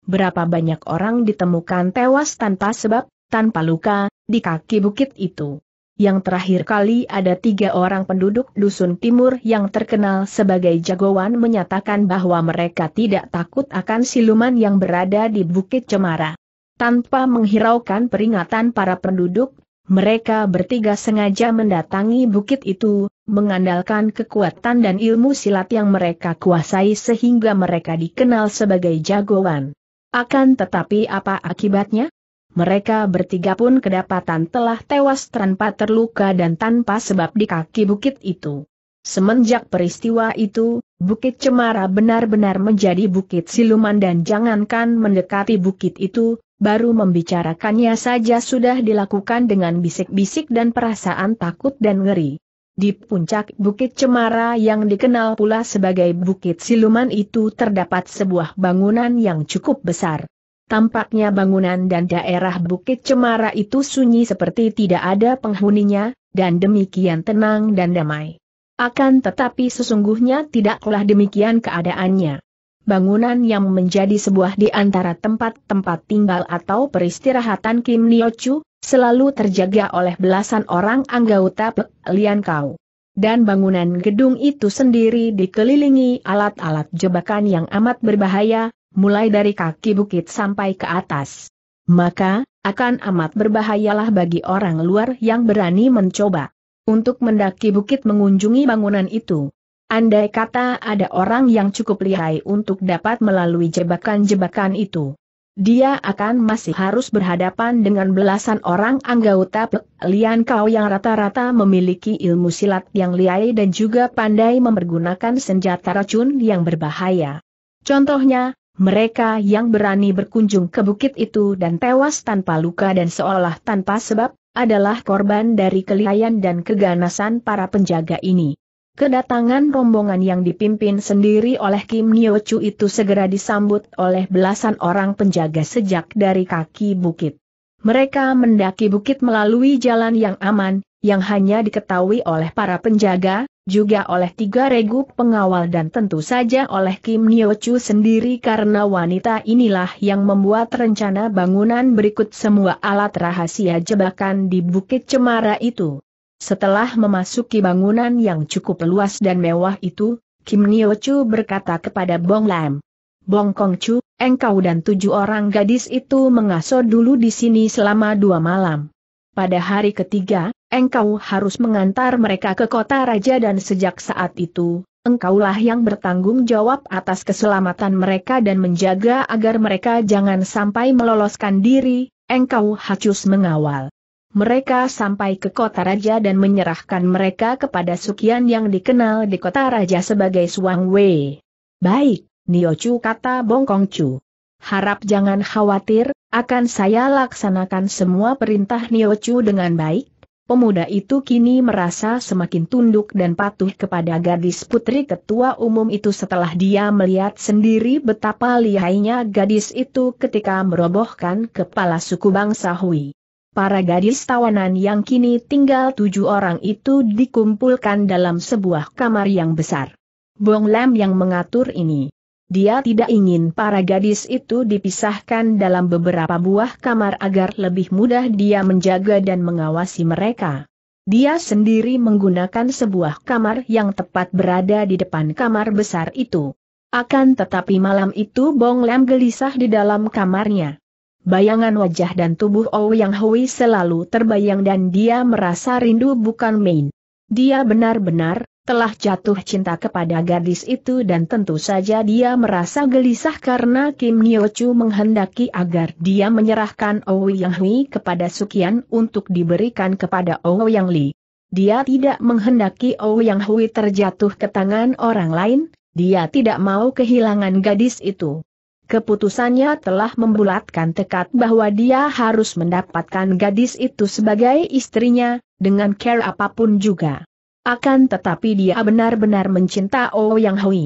berapa banyak orang ditemukan tewas tanpa sebab, tanpa luka, di kaki bukit itu. Yang terakhir kali ada tiga orang penduduk Dusun Timur yang terkenal sebagai jagoan menyatakan bahwa mereka tidak takut akan siluman yang berada di Bukit Cemara. Tanpa menghiraukan peringatan para penduduk, mereka bertiga sengaja mendatangi bukit itu, mengandalkan kekuatan dan ilmu silat yang mereka kuasai sehingga mereka dikenal sebagai jagoan. Akan tetapi apa akibatnya? Mereka bertiga pun kedapatan telah tewas tanpa terluka dan tanpa sebab di kaki bukit itu. Semenjak peristiwa itu, Bukit Cemara benar-benar menjadi bukit siluman dan jangankan mendekati bukit itu, baru membicarakannya saja sudah dilakukan dengan bisik-bisik dan perasaan takut dan ngeri. Di puncak Bukit Cemara yang dikenal pula sebagai Bukit Siluman itu terdapat sebuah bangunan yang cukup besar. Tampaknya bangunan dan daerah Bukit Cemara itu sunyi seperti tidak ada penghuninya, dan demikian tenang dan damai. Akan tetapi sesungguhnya tidaklah demikian keadaannya bangunan yang menjadi sebuah di antara tempat-tempat tinggal atau peristirahatan Kim Niochu, selalu terjaga oleh belasan orang anggota Lian Kau. Dan bangunan gedung itu sendiri dikelilingi alat-alat jebakan yang amat berbahaya, mulai dari kaki bukit sampai ke atas. Maka, akan amat berbahayalah bagi orang luar yang berani mencoba untuk mendaki bukit mengunjungi bangunan itu. Andai kata ada orang yang cukup lihai untuk dapat melalui jebakan-jebakan itu. Dia akan masih harus berhadapan dengan belasan orang anggota Lian Kau yang rata-rata memiliki ilmu silat yang lihai dan juga pandai mempergunakan senjata racun yang berbahaya. Contohnya, mereka yang berani berkunjung ke bukit itu dan tewas tanpa luka dan seolah tanpa sebab, adalah korban dari kelihayan dan keganasan para penjaga ini. Kedatangan rombongan yang dipimpin sendiri oleh Kim Nyo Chu itu segera disambut oleh belasan orang penjaga sejak dari kaki bukit. Mereka mendaki bukit melalui jalan yang aman, yang hanya diketahui oleh para penjaga, juga oleh tiga regu pengawal dan tentu saja oleh Kim Nyo Chu sendiri karena wanita inilah yang membuat rencana bangunan berikut semua alat rahasia jebakan di Bukit Cemara itu. Setelah memasuki bangunan yang cukup luas dan mewah itu, Kim Nio Chu berkata kepada Bong Lam. Bong Kong Chu, engkau dan tujuh orang gadis itu mengaso dulu di sini selama dua malam. Pada hari ketiga, engkau harus mengantar mereka ke kota raja dan sejak saat itu, engkaulah yang bertanggung jawab atas keselamatan mereka dan menjaga agar mereka jangan sampai meloloskan diri, engkau hacus mengawal. Mereka sampai ke kota raja dan menyerahkan mereka kepada Sukian yang dikenal di kota raja sebagai Suang Wei. Baik, Niochu kata Bongkong Chu. Harap jangan khawatir, akan saya laksanakan semua perintah Niochu dengan baik. Pemuda itu kini merasa semakin tunduk dan patuh kepada gadis putri ketua umum itu setelah dia melihat sendiri betapa lihainya gadis itu ketika merobohkan kepala suku bangsa Hui. Para gadis tawanan yang kini tinggal tujuh orang itu dikumpulkan dalam sebuah kamar yang besar. Bong Lam yang mengatur ini. Dia tidak ingin para gadis itu dipisahkan dalam beberapa buah kamar agar lebih mudah dia menjaga dan mengawasi mereka. Dia sendiri menggunakan sebuah kamar yang tepat berada di depan kamar besar itu. Akan tetapi malam itu Bong Lam gelisah di dalam kamarnya bayangan wajah dan tubuh Ouyang Hui selalu terbayang dan dia merasa rindu bukan main. Dia benar-benar telah jatuh cinta kepada gadis itu dan tentu saja dia merasa gelisah karena Kim Chu menghendaki agar dia menyerahkan Ouyang Hui kepada Sukian untuk diberikan kepada Ouyang Li. Dia tidak menghendaki Ouyang Hui terjatuh ke tangan orang lain, dia tidak mau kehilangan gadis itu. Keputusannya telah membulatkan tekad bahwa dia harus mendapatkan gadis itu sebagai istrinya, dengan care apapun juga. Akan tetapi dia benar-benar mencinta Oh Yang Hui.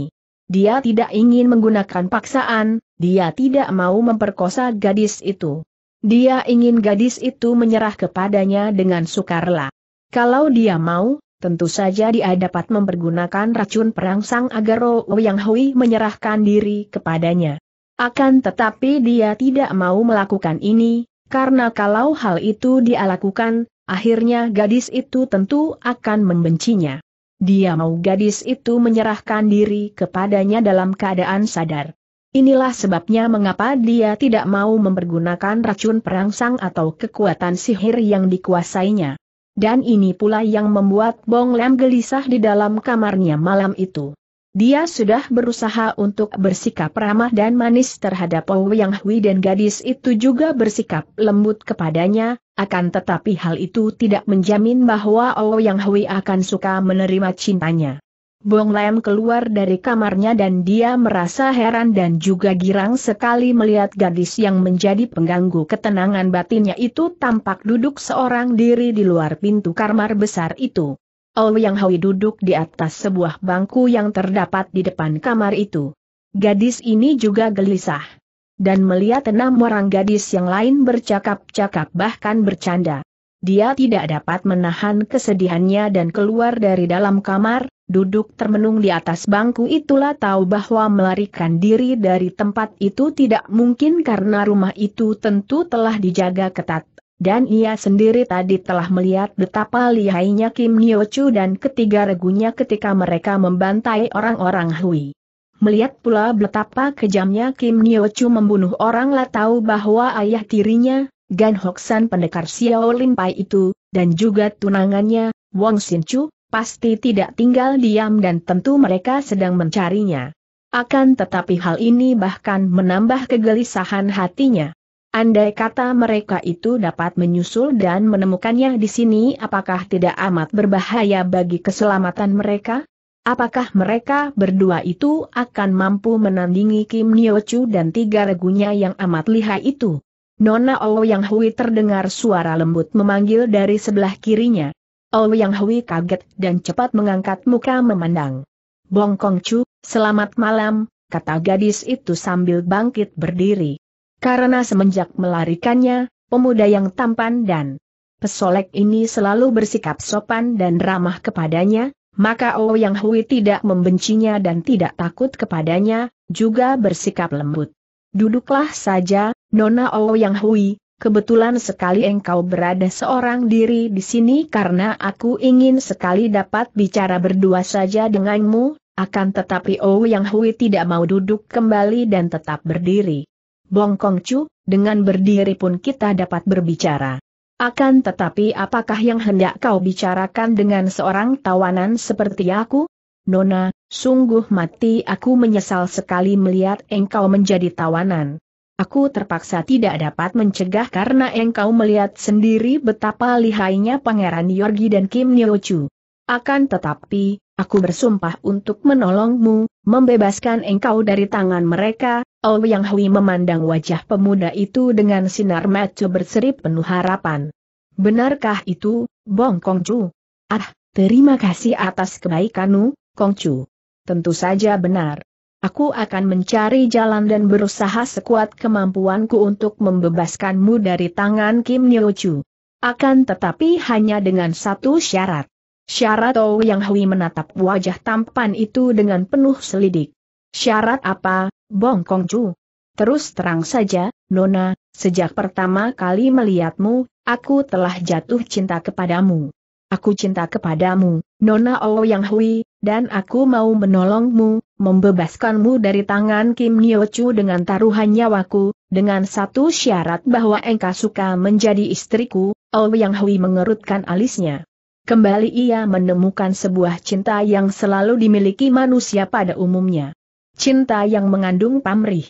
Dia tidak ingin menggunakan paksaan, dia tidak mau memperkosa gadis itu. Dia ingin gadis itu menyerah kepadanya dengan sukarela. Kalau dia mau, tentu saja dia dapat mempergunakan racun perangsang agar Oh Yang Hui menyerahkan diri kepadanya. Akan tetapi dia tidak mau melakukan ini, karena kalau hal itu dia lakukan, akhirnya gadis itu tentu akan membencinya. Dia mau gadis itu menyerahkan diri kepadanya dalam keadaan sadar. Inilah sebabnya mengapa dia tidak mau mempergunakan racun perangsang atau kekuatan sihir yang dikuasainya. Dan ini pula yang membuat Bong Lam gelisah di dalam kamarnya malam itu. Dia sudah berusaha untuk bersikap ramah dan manis terhadap Ouyang Hui dan gadis itu juga bersikap lembut kepadanya, akan tetapi hal itu tidak menjamin bahwa Ouyang Hui akan suka menerima cintanya. Bong Lam keluar dari kamarnya dan dia merasa heran dan juga girang sekali melihat gadis yang menjadi pengganggu ketenangan batinnya itu tampak duduk seorang diri di luar pintu kamar besar itu. Ouyang Hui duduk di atas sebuah bangku yang terdapat di depan kamar itu. Gadis ini juga gelisah. Dan melihat enam orang gadis yang lain bercakap-cakap bahkan bercanda. Dia tidak dapat menahan kesedihannya dan keluar dari dalam kamar, duduk termenung di atas bangku itulah tahu bahwa melarikan diri dari tempat itu tidak mungkin karena rumah itu tentu telah dijaga ketat dan ia sendiri tadi telah melihat betapa lihainya Kim Chu dan ketiga regunya ketika mereka membantai orang-orang Hui. Melihat pula betapa kejamnya Kim Chu membunuh orang lah tahu bahwa ayah tirinya, Gan Hoksan pendekar Xiao Lin Pai itu, dan juga tunangannya, Wong Chu, pasti tidak tinggal diam dan tentu mereka sedang mencarinya. Akan tetapi hal ini bahkan menambah kegelisahan hatinya. Andai kata mereka itu dapat menyusul dan menemukannya di sini apakah tidak amat berbahaya bagi keselamatan mereka? Apakah mereka berdua itu akan mampu menandingi Kim Chu dan tiga regunya yang amat lihai itu? Nona oh Yang Hui terdengar suara lembut memanggil dari sebelah kirinya. Oh yang Hui kaget dan cepat mengangkat muka memandang. Bongkong Chu, selamat malam, kata gadis itu sambil bangkit berdiri. Karena semenjak melarikannya, pemuda yang tampan dan pesolek ini selalu bersikap sopan dan ramah kepadanya, maka Oh Yang Hui tidak membencinya dan tidak takut kepadanya, juga bersikap lembut. Duduklah saja, Nona Oh Yang Hui, Kebetulan sekali engkau berada seorang diri di sini karena aku ingin sekali dapat bicara berdua saja denganmu, akan tetapi Oh Yang Hui tidak mau duduk kembali dan tetap berdiri. Bongkong Chu, dengan berdiri pun kita dapat berbicara. Akan tetapi apakah yang hendak kau bicarakan dengan seorang tawanan seperti aku? Nona, sungguh mati aku menyesal sekali melihat engkau menjadi tawanan. Aku terpaksa tidak dapat mencegah karena engkau melihat sendiri betapa lihainya Pangeran Yorgi dan Kim Nyo Chu. Akan tetapi, Aku bersumpah untuk menolongmu, membebaskan engkau dari tangan mereka. Oh Yang Hui memandang wajah pemuda itu dengan sinar mata berseri penuh harapan. Benarkah itu, Bong Kongcu? Ah, terima kasih atas kebaikanmu, Kongcu. Tentu saja benar. Aku akan mencari jalan dan berusaha sekuat kemampuanku untuk membebaskanmu dari tangan Kim Nyo Chu. Akan tetapi hanya dengan satu syarat. Syarat Tau oh Yang Hui menatap wajah tampan itu dengan penuh selidik. Syarat apa, Bong Kong Chu? Terus terang saja, Nona, sejak pertama kali melihatmu, aku telah jatuh cinta kepadamu. Aku cinta kepadamu, Nona Oh Yang Hui, dan aku mau menolongmu, membebaskanmu dari tangan Kim Nyo Chu dengan taruhan nyawaku, dengan satu syarat bahwa engkau suka menjadi istriku, Oh Yang Hui mengerutkan alisnya kembali ia menemukan sebuah cinta yang selalu dimiliki manusia pada umumnya. Cinta yang mengandung pamrih.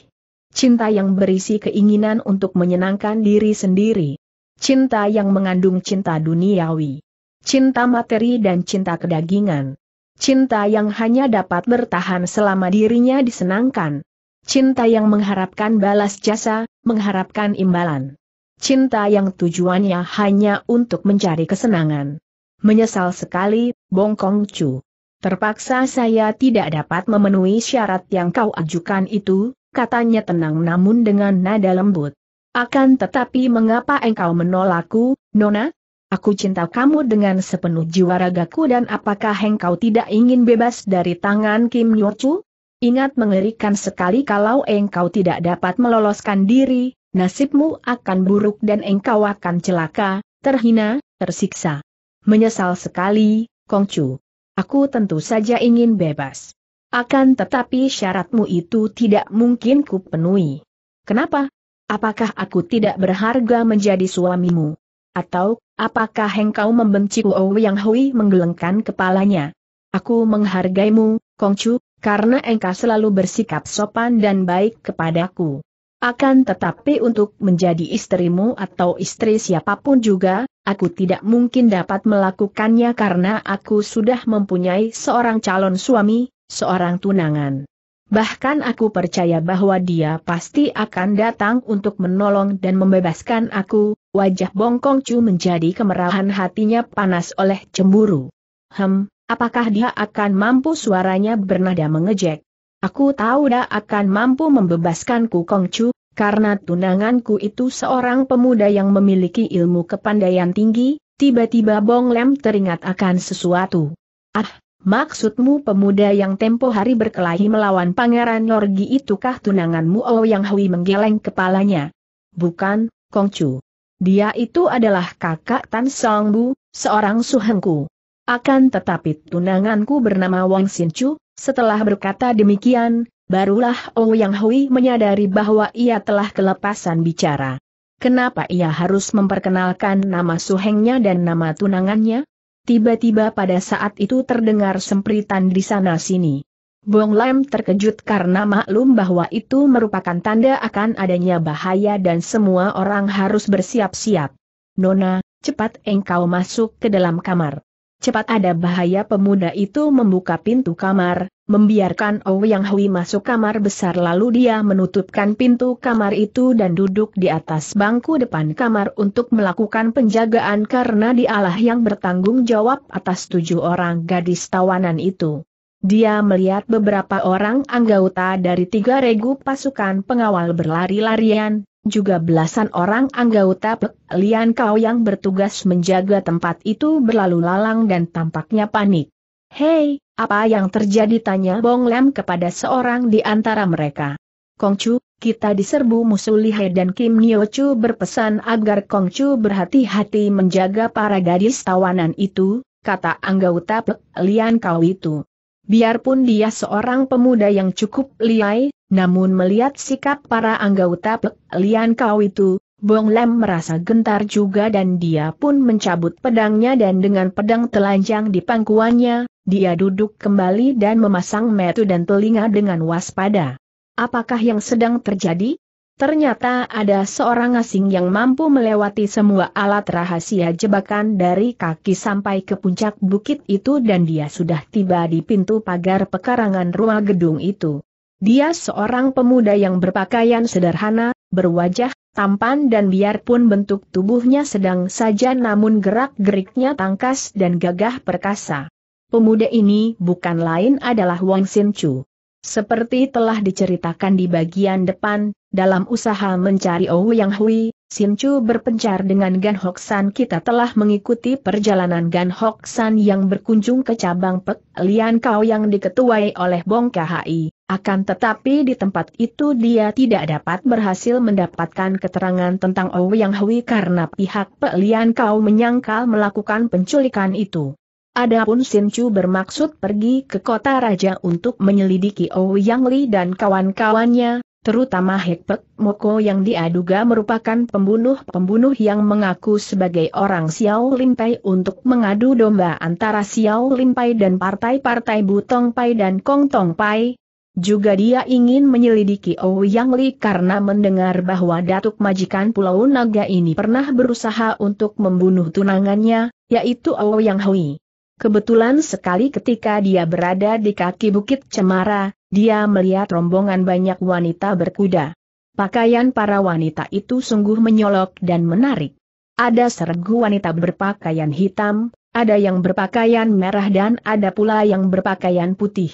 Cinta yang berisi keinginan untuk menyenangkan diri sendiri. Cinta yang mengandung cinta duniawi. Cinta materi dan cinta kedagingan. Cinta yang hanya dapat bertahan selama dirinya disenangkan. Cinta yang mengharapkan balas jasa, mengharapkan imbalan cinta yang tujuannya hanya untuk mencari kesenangan. Menyesal sekali, Bongkong Chu. Terpaksa saya tidak dapat memenuhi syarat yang kau ajukan itu, katanya tenang namun dengan nada lembut. Akan tetapi mengapa engkau menolakku, Nona? Aku cinta kamu dengan sepenuh jiwa ragaku dan apakah engkau tidak ingin bebas dari tangan Kim Chu? Ingat mengerikan sekali kalau engkau tidak dapat meloloskan diri, nasibmu akan buruk dan engkau akan celaka, terhina, tersiksa. Menyesal sekali, Kongcu. Aku tentu saja ingin bebas. Akan tetapi syaratmu itu tidak mungkin kupenuhi. Kenapa? Apakah aku tidak berharga menjadi suamimu? Atau, apakah engkau membenci Kuo Yang Hui menggelengkan kepalanya? Aku menghargaimu, Kongcu, karena engkau selalu bersikap sopan dan baik kepadaku. Akan tetapi untuk menjadi istrimu atau istri siapapun juga, Aku tidak mungkin dapat melakukannya karena aku sudah mempunyai seorang calon suami, seorang tunangan. Bahkan aku percaya bahwa dia pasti akan datang untuk menolong dan membebaskan aku, wajah Bongkong Chu menjadi kemerahan hatinya panas oleh cemburu. Hem, apakah dia akan mampu suaranya bernada mengejek? Aku tahu dia akan mampu membebaskanku Kong Chu, karena tunanganku itu seorang pemuda yang memiliki ilmu kepandaian tinggi, tiba-tiba Bong Lem teringat akan sesuatu. Ah, maksudmu pemuda yang tempo hari berkelahi melawan Pangeran Norgi itukah tunanganmu Oh Yang Hui menggeleng kepalanya? Bukan, Kong Chu. Dia itu adalah kakak Tan Bu, seorang suhengku. Akan tetapi tunanganku bernama Wang Sin Chu. setelah berkata demikian, Barulah Ong Yang Hui menyadari bahwa ia telah kelepasan bicara. Kenapa ia harus memperkenalkan nama suhengnya dan nama tunangannya? Tiba-tiba pada saat itu terdengar sempritan di sana-sini. Bong Lam terkejut karena maklum bahwa itu merupakan tanda akan adanya bahaya dan semua orang harus bersiap-siap. Nona, cepat engkau masuk ke dalam kamar. Cepat ada bahaya pemuda itu membuka pintu kamar, membiarkan yang Hui masuk kamar besar lalu dia menutupkan pintu kamar itu dan duduk di atas bangku depan kamar untuk melakukan penjagaan karena dialah yang bertanggung jawab atas tujuh orang gadis tawanan itu. Dia melihat beberapa orang anggota dari tiga regu pasukan pengawal berlari-larian, juga belasan orang anggota Lian Kau yang bertugas menjaga tempat itu berlalu lalang dan tampaknya panik. Hei, apa yang terjadi tanya Bong Lam kepada seorang di antara mereka. Kong Chu, kita diserbu musuh lihai dan Kim Nyo Chu berpesan agar Kong Chu berhati-hati menjaga para gadis tawanan itu, kata anggota Utap Lian Kau itu. Biarpun dia seorang pemuda yang cukup lihai, namun melihat sikap para anggota Utap Lian Kau itu, Bong Lem merasa gentar juga dan dia pun mencabut pedangnya dan dengan pedang telanjang di pangkuannya, dia duduk kembali dan memasang metu dan telinga dengan waspada. Apakah yang sedang terjadi? Ternyata ada seorang asing yang mampu melewati semua alat rahasia jebakan dari kaki sampai ke puncak bukit itu dan dia sudah tiba di pintu pagar pekarangan rumah gedung itu. Dia seorang pemuda yang berpakaian sederhana, berwajah tampan dan biarpun bentuk tubuhnya sedang saja namun gerak-geriknya tangkas dan gagah perkasa. Pemuda ini bukan lain adalah Wang Sin Chu. Seperti telah diceritakan di bagian depan, dalam usaha mencari Yang Hui, Sin Chu berpencar dengan Gan Hok San kita telah mengikuti perjalanan Gan Hok San yang berkunjung ke cabang Pek Lian Kau yang diketuai oleh Bong Kahai. Akan tetapi di tempat itu dia tidak dapat berhasil mendapatkan keterangan tentang Ouyang Hui karena pihak Pelian Kau menyangkal melakukan penculikan itu. Adapun Sin Chu bermaksud pergi ke kota raja untuk menyelidiki Ouyang Li dan kawan-kawannya, terutama Hekpek Moko yang diaduga merupakan pembunuh-pembunuh yang mengaku sebagai orang Xiao Limpai untuk mengadu domba antara Xiao Limpai dan partai-partai Butong Pai dan Kong Tong Pai juga dia ingin menyelidiki Ouyang Li karena mendengar bahwa Datuk Majikan Pulau Naga ini pernah berusaha untuk membunuh tunangannya, yaitu Ouyang Hui. Kebetulan sekali ketika dia berada di kaki Bukit Cemara, dia melihat rombongan banyak wanita berkuda. Pakaian para wanita itu sungguh menyolok dan menarik. Ada seregu wanita berpakaian hitam, ada yang berpakaian merah dan ada pula yang berpakaian putih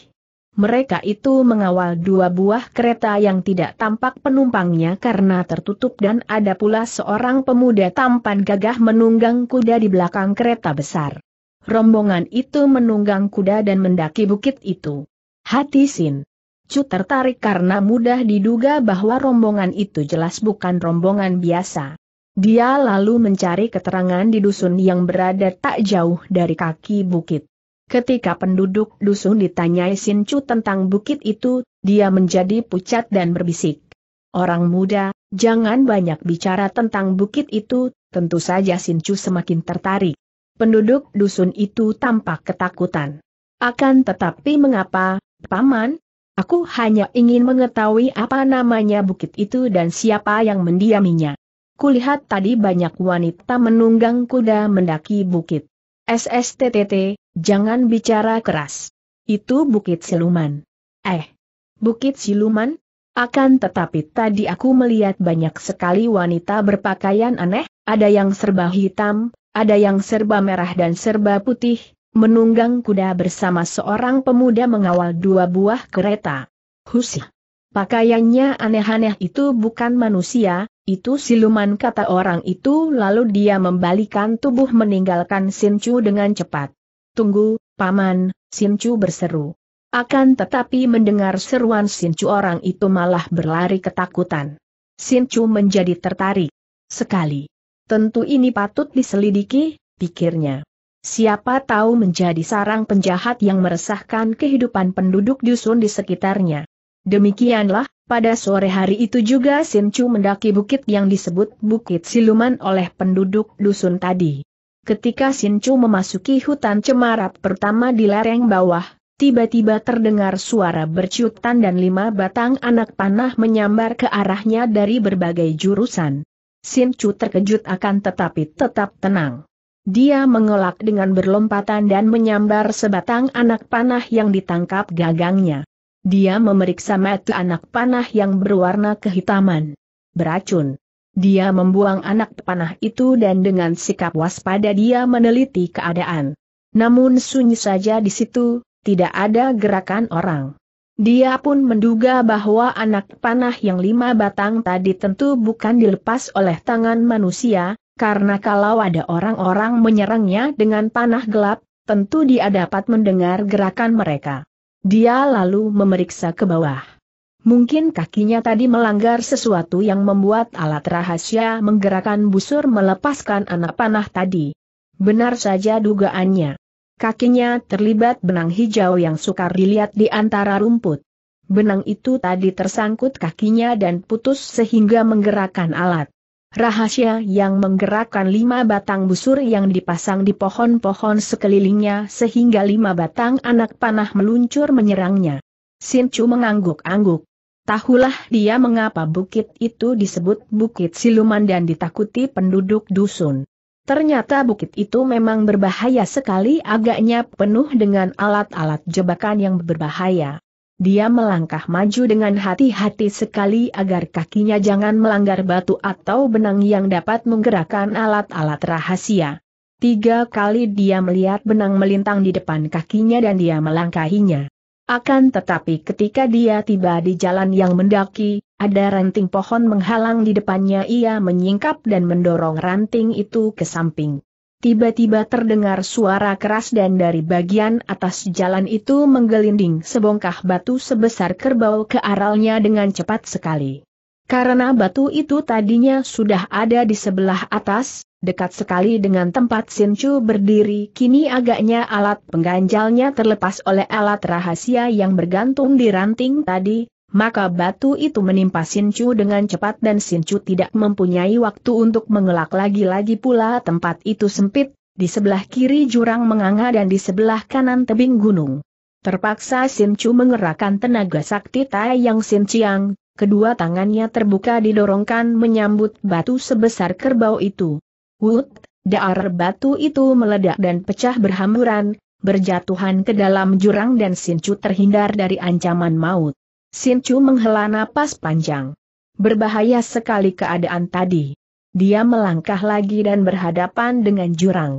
mereka itu mengawal dua buah kereta yang tidak tampak penumpangnya karena tertutup dan ada pula seorang pemuda tampan gagah menunggang kuda di belakang kereta besar. Rombongan itu menunggang kuda dan mendaki bukit itu. Hati Sin. Cu tertarik karena mudah diduga bahwa rombongan itu jelas bukan rombongan biasa. Dia lalu mencari keterangan di dusun yang berada tak jauh dari kaki bukit. Ketika penduduk dusun ditanyai Sincu tentang bukit itu, dia menjadi pucat dan berbisik. Orang muda, jangan banyak bicara tentang bukit itu, tentu saja sinchu semakin tertarik. Penduduk dusun itu tampak ketakutan. Akan tetapi mengapa, Paman? Aku hanya ingin mengetahui apa namanya bukit itu dan siapa yang mendiaminya. Kulihat tadi banyak wanita menunggang kuda mendaki bukit. SSTTT, jangan bicara keras. Itu bukit siluman. Eh, bukit siluman? Akan tetapi tadi aku melihat banyak sekali wanita berpakaian aneh, ada yang serba hitam, ada yang serba merah dan serba putih, menunggang kuda bersama seorang pemuda mengawal dua buah kereta. Husi. Pakaiannya aneh-aneh itu bukan manusia, itu siluman kata orang itu lalu dia membalikan tubuh meninggalkan Sincu dengan cepat. Tunggu, Paman, Sincu berseru. Akan tetapi mendengar seruan Sincu orang itu malah berlari ketakutan. Sincu menjadi tertarik. Sekali. Tentu ini patut diselidiki, pikirnya. Siapa tahu menjadi sarang penjahat yang meresahkan kehidupan penduduk dusun di sekitarnya. Demikianlah, pada sore hari itu juga Sinchu mendaki bukit yang disebut Bukit Siluman oleh penduduk dusun tadi. Ketika Sinchu memasuki hutan cemara pertama di lereng bawah, tiba-tiba terdengar suara berciutan dan lima batang anak panah menyambar ke arahnya dari berbagai jurusan. Sin terkejut akan tetapi tetap tenang. Dia mengelak dengan berlompatan dan menyambar sebatang anak panah yang ditangkap gagangnya. Dia memeriksa mata anak panah yang berwarna kehitaman. Beracun. Dia membuang anak panah itu dan dengan sikap waspada dia meneliti keadaan. Namun sunyi saja di situ, tidak ada gerakan orang. Dia pun menduga bahwa anak panah yang lima batang tadi tentu bukan dilepas oleh tangan manusia, karena kalau ada orang-orang menyerangnya dengan panah gelap, tentu dia dapat mendengar gerakan mereka. Dia lalu memeriksa ke bawah. Mungkin kakinya tadi melanggar sesuatu yang membuat alat rahasia menggerakkan busur melepaskan anak panah tadi. Benar saja dugaannya. Kakinya terlibat benang hijau yang sukar dilihat di antara rumput. Benang itu tadi tersangkut kakinya dan putus sehingga menggerakkan alat. Rahasia yang menggerakkan lima batang busur yang dipasang di pohon-pohon sekelilingnya sehingga lima batang anak panah meluncur menyerangnya. Sinchu mengangguk-angguk. Tahulah dia mengapa bukit itu disebut Bukit Siluman dan ditakuti penduduk dusun. Ternyata bukit itu memang berbahaya sekali agaknya penuh dengan alat-alat jebakan yang berbahaya. Dia melangkah maju dengan hati-hati sekali agar kakinya jangan melanggar batu atau benang yang dapat menggerakkan alat-alat rahasia. Tiga kali dia melihat benang melintang di depan kakinya dan dia melangkahinya. Akan tetapi ketika dia tiba di jalan yang mendaki, ada ranting pohon menghalang di depannya ia menyingkap dan mendorong ranting itu ke samping. Tiba-tiba terdengar suara keras dan dari bagian atas jalan itu menggelinding sebongkah batu sebesar kerbau ke aralnya dengan cepat sekali. Karena batu itu tadinya sudah ada di sebelah atas, dekat sekali dengan tempat Sinchu berdiri kini agaknya alat pengganjalnya terlepas oleh alat rahasia yang bergantung di ranting tadi, maka batu itu menimpa Sincu dengan cepat dan Sincu tidak mempunyai waktu untuk mengelak lagi-lagi pula tempat itu sempit, di sebelah kiri jurang menganga dan di sebelah kanan tebing gunung. Terpaksa Sincu mengerahkan tenaga sakti Tai Yang Sinciang, kedua tangannya terbuka didorongkan menyambut batu sebesar kerbau itu. Wut, daar batu itu meledak dan pecah berhamburan, berjatuhan ke dalam jurang dan Sincu terhindar dari ancaman maut. Sin Chu menghela napas panjang. Berbahaya sekali keadaan tadi. Dia melangkah lagi dan berhadapan dengan jurang.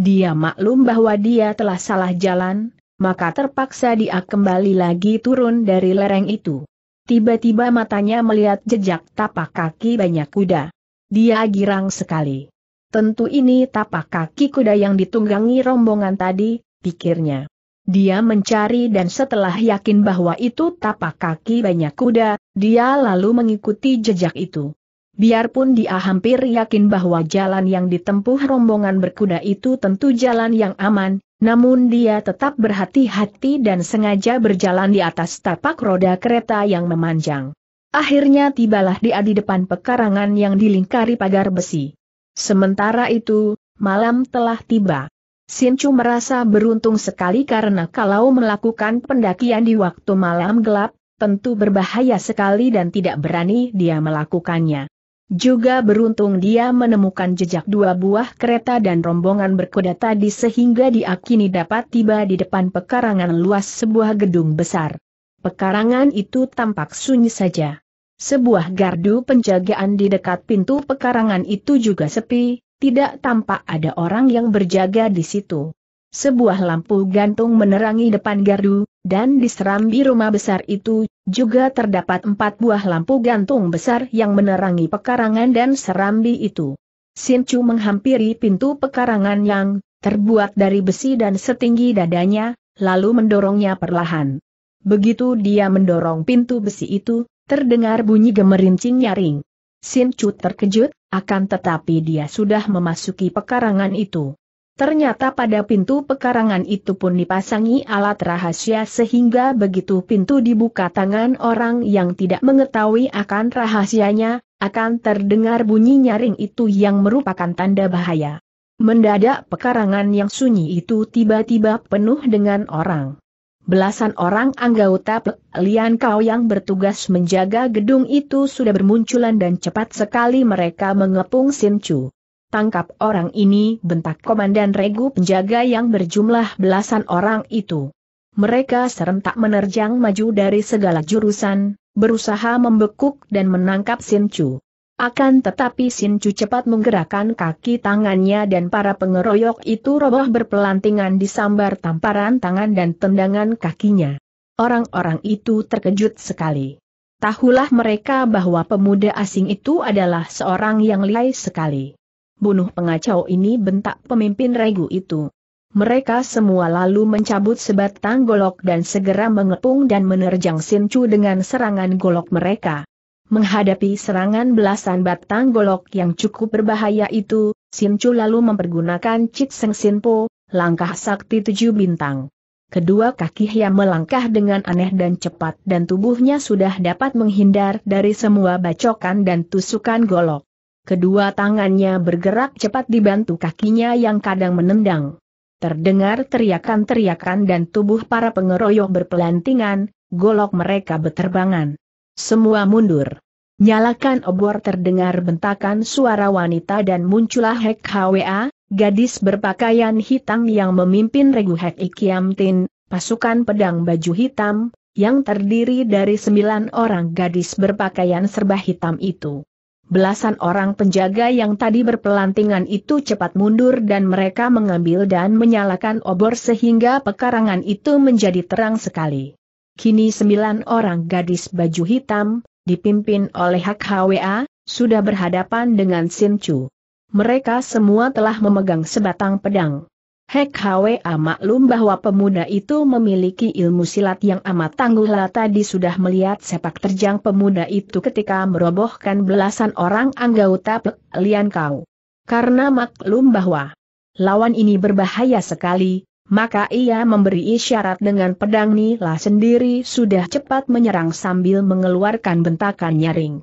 Dia maklum bahwa dia telah salah jalan, maka terpaksa dia kembali lagi turun dari lereng itu. Tiba-tiba matanya melihat jejak tapak kaki banyak kuda. Dia girang sekali. Tentu ini tapak kaki kuda yang ditunggangi rombongan tadi, pikirnya. Dia mencari dan setelah yakin bahwa itu tapak kaki banyak kuda, dia lalu mengikuti jejak itu. Biarpun dia hampir yakin bahwa jalan yang ditempuh rombongan berkuda itu tentu jalan yang aman, namun dia tetap berhati-hati dan sengaja berjalan di atas tapak roda kereta yang memanjang. Akhirnya tibalah dia di depan pekarangan yang dilingkari pagar besi. Sementara itu, malam telah tiba. Sin Chu merasa beruntung sekali karena kalau melakukan pendakian di waktu malam gelap, tentu berbahaya sekali dan tidak berani dia melakukannya. Juga beruntung dia menemukan jejak dua buah kereta dan rombongan berkuda tadi sehingga diakini dapat tiba di depan pekarangan luas sebuah gedung besar. Pekarangan itu tampak sunyi saja. Sebuah gardu penjagaan di dekat pintu pekarangan itu juga sepi, tidak tampak ada orang yang berjaga di situ. Sebuah lampu gantung menerangi depan gardu, dan di serambi rumah besar itu, juga terdapat empat buah lampu gantung besar yang menerangi pekarangan dan serambi itu. Chu menghampiri pintu pekarangan yang terbuat dari besi dan setinggi dadanya, lalu mendorongnya perlahan. Begitu dia mendorong pintu besi itu, terdengar bunyi gemerincing nyaring. Sin Chu terkejut, akan tetapi dia sudah memasuki pekarangan itu. Ternyata pada pintu pekarangan itu pun dipasangi alat rahasia sehingga begitu pintu dibuka tangan orang yang tidak mengetahui akan rahasianya, akan terdengar bunyi nyaring itu yang merupakan tanda bahaya. Mendadak pekarangan yang sunyi itu tiba-tiba penuh dengan orang. Belasan orang anggota Lian Kau yang bertugas menjaga gedung itu sudah bermunculan dan cepat sekali mereka mengepung Sin Chu. Tangkap orang ini bentak Komandan Regu penjaga yang berjumlah belasan orang itu. Mereka serentak menerjang maju dari segala jurusan, berusaha membekuk dan menangkap Sin Chu. Akan tetapi Sin Chu cepat menggerakkan kaki tangannya dan para pengeroyok itu roboh berpelantingan disambar tamparan tangan dan tendangan kakinya. Orang-orang itu terkejut sekali. Tahulah mereka bahwa pemuda asing itu adalah seorang yang lihai sekali. Bunuh pengacau ini bentak pemimpin regu itu. Mereka semua lalu mencabut sebatang golok dan segera mengepung dan menerjang Sin Chu dengan serangan golok mereka. Menghadapi serangan belasan batang golok yang cukup berbahaya itu, Sin Chu lalu mempergunakan Cik Seng Sin Po, langkah sakti tujuh bintang. Kedua kaki Hia melangkah dengan aneh dan cepat dan tubuhnya sudah dapat menghindar dari semua bacokan dan tusukan golok. Kedua tangannya bergerak cepat dibantu kakinya yang kadang menendang. Terdengar teriakan-teriakan dan tubuh para pengeroyok berpelantingan, golok mereka beterbangan. Semua mundur. Nyalakan obor terdengar bentakan suara wanita dan muncullah Hek Hwa, gadis berpakaian hitam yang memimpin regu Hek Ikiamtin, pasukan pedang baju hitam, yang terdiri dari sembilan orang gadis berpakaian serba hitam itu. Belasan orang penjaga yang tadi berpelantingan itu cepat mundur dan mereka mengambil dan menyalakan obor sehingga pekarangan itu menjadi terang sekali. Kini sembilan orang gadis baju hitam, dipimpin oleh Hak HWA, sudah berhadapan dengan Sin Chu. Mereka semua telah memegang sebatang pedang. Hak HWA maklum bahwa pemuda itu memiliki ilmu silat yang amat tangguh lah tadi sudah melihat sepak terjang pemuda itu ketika merobohkan belasan orang anggota Lian Kau. Karena maklum bahwa lawan ini berbahaya sekali, maka ia memberi isyarat dengan pedang Nila sendiri sudah cepat menyerang sambil mengeluarkan bentakan nyaring.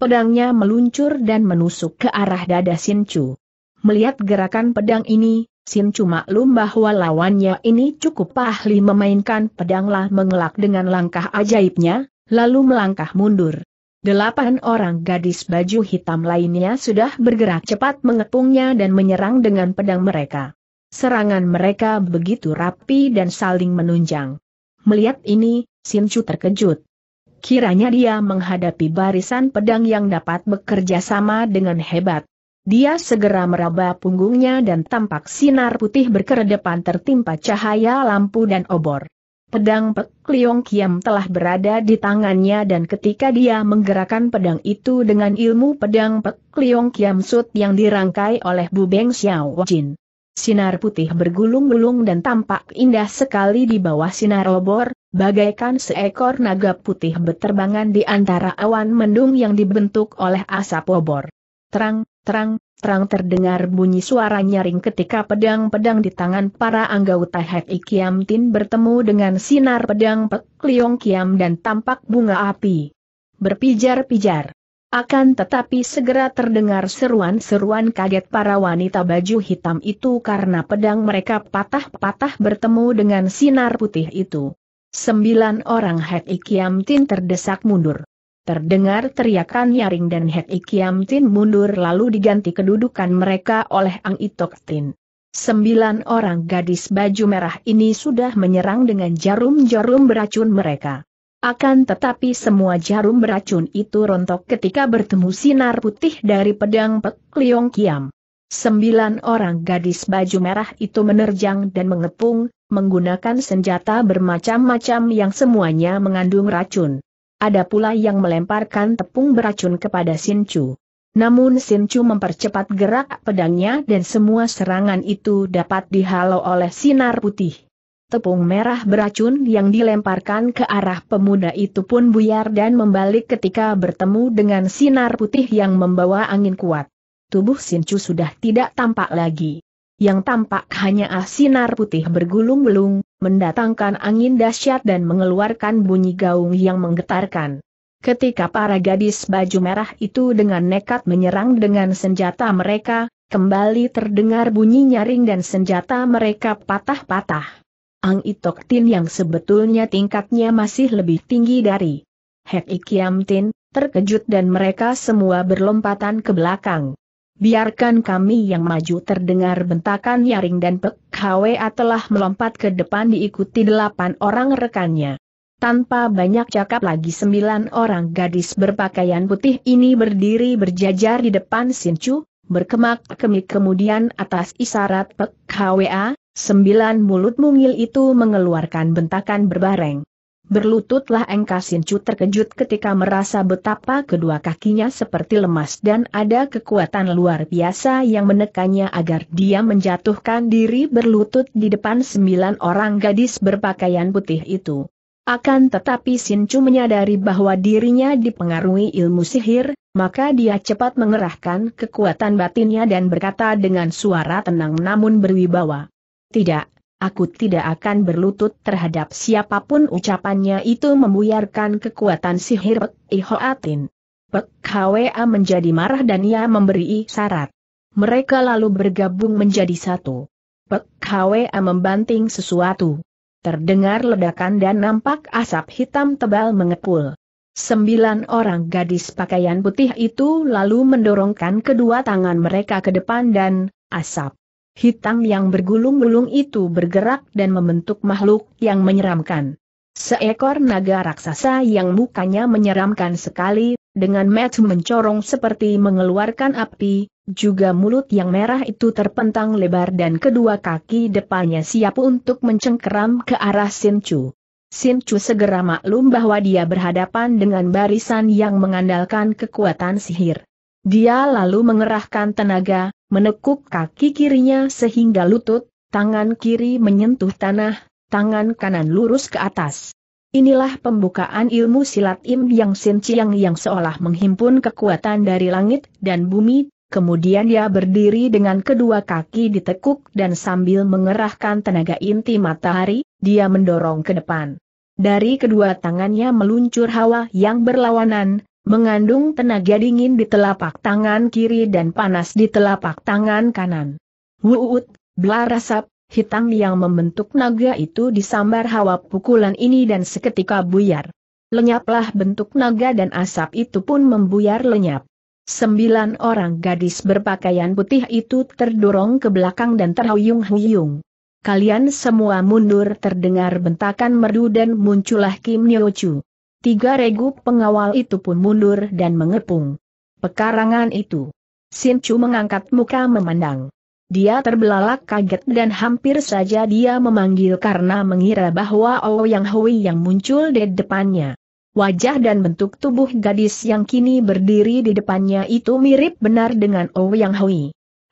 Pedangnya meluncur dan menusuk ke arah dada Chu. Melihat gerakan pedang ini, Chu maklum bahwa lawannya ini cukup ahli memainkan pedanglah mengelak dengan langkah ajaibnya, lalu melangkah mundur. Delapan orang gadis baju hitam lainnya sudah bergerak cepat mengepungnya dan menyerang dengan pedang mereka. Serangan mereka begitu rapi dan saling menunjang. Melihat ini, Chu terkejut. Kiranya dia menghadapi barisan pedang yang dapat bekerja sama dengan hebat. Dia segera meraba punggungnya dan tampak sinar putih berkedepan tertimpa cahaya lampu dan obor. Pedang Pek Liong Kiam telah berada di tangannya dan ketika dia menggerakkan pedang itu dengan ilmu pedang Pek Liong Kiam Sut yang dirangkai oleh Bu Beng Xiao Jin. Sinar putih bergulung-gulung dan tampak indah sekali di bawah sinar obor, bagaikan seekor naga putih berterbangan di antara awan mendung yang dibentuk oleh asap obor. Terang, terang, terang terdengar bunyi suara nyaring ketika pedang-pedang di tangan para anggota Hei Ikiam Tin bertemu dengan sinar pedang Pek Liong Kiam dan tampak bunga api. Berpijar-pijar. Akan tetapi segera terdengar seruan-seruan kaget para wanita baju hitam itu karena pedang mereka patah-patah bertemu dengan sinar putih itu. Sembilan orang Ikiam Tin terdesak mundur. Terdengar teriakan nyaring dan Ikiam Tin mundur lalu diganti kedudukan mereka oleh Ang Itok Tin. Sembilan orang gadis baju merah ini sudah menyerang dengan jarum-jarum beracun mereka. Akan tetapi semua jarum beracun itu rontok ketika bertemu sinar putih dari pedang Pek Liong Kiam. Sembilan orang gadis baju merah itu menerjang dan mengepung, menggunakan senjata bermacam-macam yang semuanya mengandung racun. Ada pula yang melemparkan tepung beracun kepada Sin Chu. Namun Sin Chu mempercepat gerak pedangnya dan semua serangan itu dapat dihalau oleh sinar putih. Tepung merah beracun yang dilemparkan ke arah pemuda itu pun buyar dan membalik ketika bertemu dengan sinar putih yang membawa angin kuat. Tubuh Sinchu sudah tidak tampak lagi. Yang tampak hanya ah sinar putih bergulung-gulung, mendatangkan angin dahsyat dan mengeluarkan bunyi gaung yang menggetarkan. Ketika para gadis baju merah itu dengan nekat menyerang dengan senjata mereka, kembali terdengar bunyi nyaring dan senjata mereka patah-patah. Ang Itok Tin yang sebetulnya tingkatnya masih lebih tinggi dari Hek Ikiam Tin, terkejut dan mereka semua berlompatan ke belakang. Biarkan kami yang maju terdengar bentakan Yaring dan Pek Hwa telah melompat ke depan diikuti delapan orang rekannya. Tanpa banyak cakap lagi sembilan orang gadis berpakaian putih ini berdiri berjajar di depan Sincu, berkemak-kemik kemudian atas isyarat Pek Hwa, Sembilan mulut mungil itu mengeluarkan bentakan berbareng. Berlututlah Engkasincu terkejut ketika merasa betapa kedua kakinya seperti lemas dan ada kekuatan luar biasa yang menekannya agar dia menjatuhkan diri berlutut di depan sembilan orang gadis berpakaian putih itu. Akan tetapi Sincu menyadari bahwa dirinya dipengaruhi ilmu sihir, maka dia cepat mengerahkan kekuatan batinnya dan berkata dengan suara tenang namun berwibawa. Tidak, aku tidak akan berlutut terhadap siapapun ucapannya itu membuyarkan kekuatan sihir Pek Ihoatin. Pek Hwa menjadi marah dan ia memberi syarat. Mereka lalu bergabung menjadi satu. Pek Hwa membanting sesuatu. Terdengar ledakan dan nampak asap hitam tebal mengepul. Sembilan orang gadis pakaian putih itu lalu mendorongkan kedua tangan mereka ke depan dan, asap Hitam yang bergulung-gulung itu bergerak dan membentuk makhluk yang menyeramkan. Seekor naga raksasa yang mukanya menyeramkan sekali, dengan mata mencorong seperti mengeluarkan api, juga mulut yang merah itu terpentang lebar dan kedua kaki depannya siap untuk mencengkeram ke arah Sinchu. Sinchu segera maklum bahwa dia berhadapan dengan barisan yang mengandalkan kekuatan sihir. Dia lalu mengerahkan tenaga, menekuk kaki kirinya sehingga lutut, tangan kiri menyentuh tanah, tangan kanan lurus ke atas. Inilah pembukaan ilmu silat Im Yang Sin Chiang yang seolah menghimpun kekuatan dari langit dan bumi, kemudian ia berdiri dengan kedua kaki ditekuk dan sambil mengerahkan tenaga inti matahari, dia mendorong ke depan. Dari kedua tangannya meluncur hawa yang berlawanan, Mengandung tenaga dingin di telapak tangan kiri dan panas di telapak tangan kanan. Wuut, belar asap, hitam yang membentuk naga itu disambar hawa pukulan ini dan seketika buyar. Lenyaplah bentuk naga dan asap itu pun membuyar lenyap. Sembilan orang gadis berpakaian putih itu terdorong ke belakang dan terhuyung-huyung. Kalian semua mundur terdengar bentakan merdu dan muncullah Kim Nyo Chu. Tiga regu pengawal itu pun mundur dan mengepung. Pekarangan itu. Sin Chu mengangkat muka memandang. Dia terbelalak kaget dan hampir saja dia memanggil karena mengira bahwa Oh Yang Hui yang muncul di depannya. Wajah dan bentuk tubuh gadis yang kini berdiri di depannya itu mirip benar dengan Oh Yang Hui.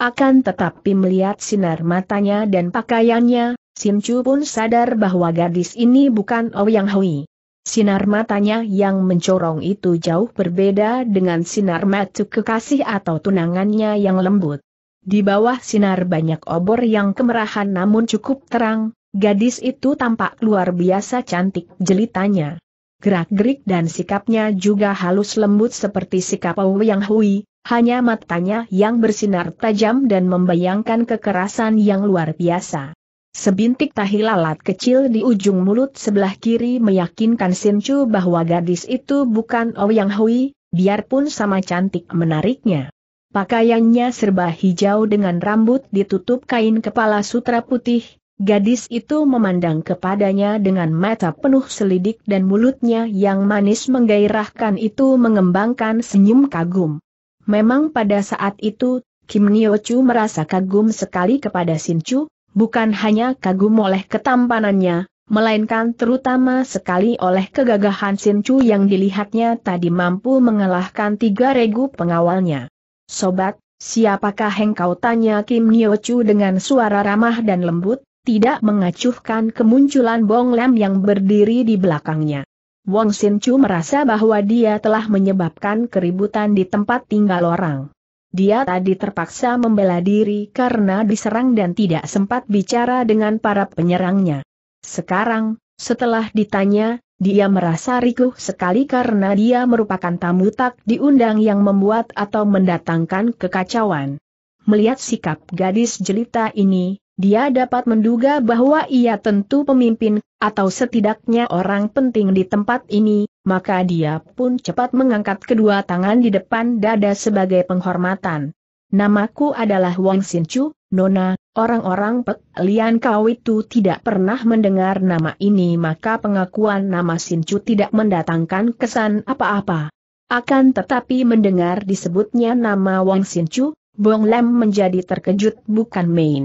Akan tetapi melihat sinar matanya dan pakaiannya, Sin Chu pun sadar bahwa gadis ini bukan Oh Yang Hui. Sinar matanya yang mencorong itu jauh berbeda dengan sinar mata kekasih atau tunangannya yang lembut. Di bawah sinar banyak obor yang kemerahan namun cukup terang, gadis itu tampak luar biasa cantik jelitanya. Gerak-gerik dan sikapnya juga halus lembut seperti sikap Yang Hui, hanya matanya yang bersinar tajam dan membayangkan kekerasan yang luar biasa. Sebintik tahi lalat kecil di ujung mulut sebelah kiri meyakinkan Sinchu bahwa gadis itu bukan Ouyang oh Hui, biarpun sama cantik menariknya. Pakaiannya serba hijau dengan rambut ditutup kain kepala sutra putih, gadis itu memandang kepadanya dengan mata penuh selidik dan mulutnya yang manis menggairahkan itu mengembangkan senyum kagum. Memang pada saat itu, Kim Nio Chu merasa kagum sekali kepada Sinchu, bukan hanya kagum oleh ketampanannya, melainkan terutama sekali oleh kegagahan Sin Chu yang dilihatnya tadi mampu mengalahkan tiga regu pengawalnya. Sobat, siapakah engkau tanya Kim Nyo Chu dengan suara ramah dan lembut, tidak mengacuhkan kemunculan Bong Lam yang berdiri di belakangnya. Wong Sin Chu merasa bahwa dia telah menyebabkan keributan di tempat tinggal orang. Dia tadi terpaksa membela diri karena diserang dan tidak sempat bicara dengan para penyerangnya. Sekarang, setelah ditanya, dia merasa rikuh sekali karena dia merupakan tamu tak diundang yang membuat atau mendatangkan kekacauan. Melihat sikap gadis jelita ini, dia dapat menduga bahwa ia tentu pemimpin, atau setidaknya orang penting di tempat ini, maka dia pun cepat mengangkat kedua tangan di depan dada sebagai penghormatan. Namaku adalah Wang Sinchu, Nona, orang-orang Pek Lian Kau itu tidak pernah mendengar nama ini maka pengakuan nama Sinchu tidak mendatangkan kesan apa-apa. Akan tetapi mendengar disebutnya nama Wang Sinchu, Bong Lem menjadi terkejut bukan main.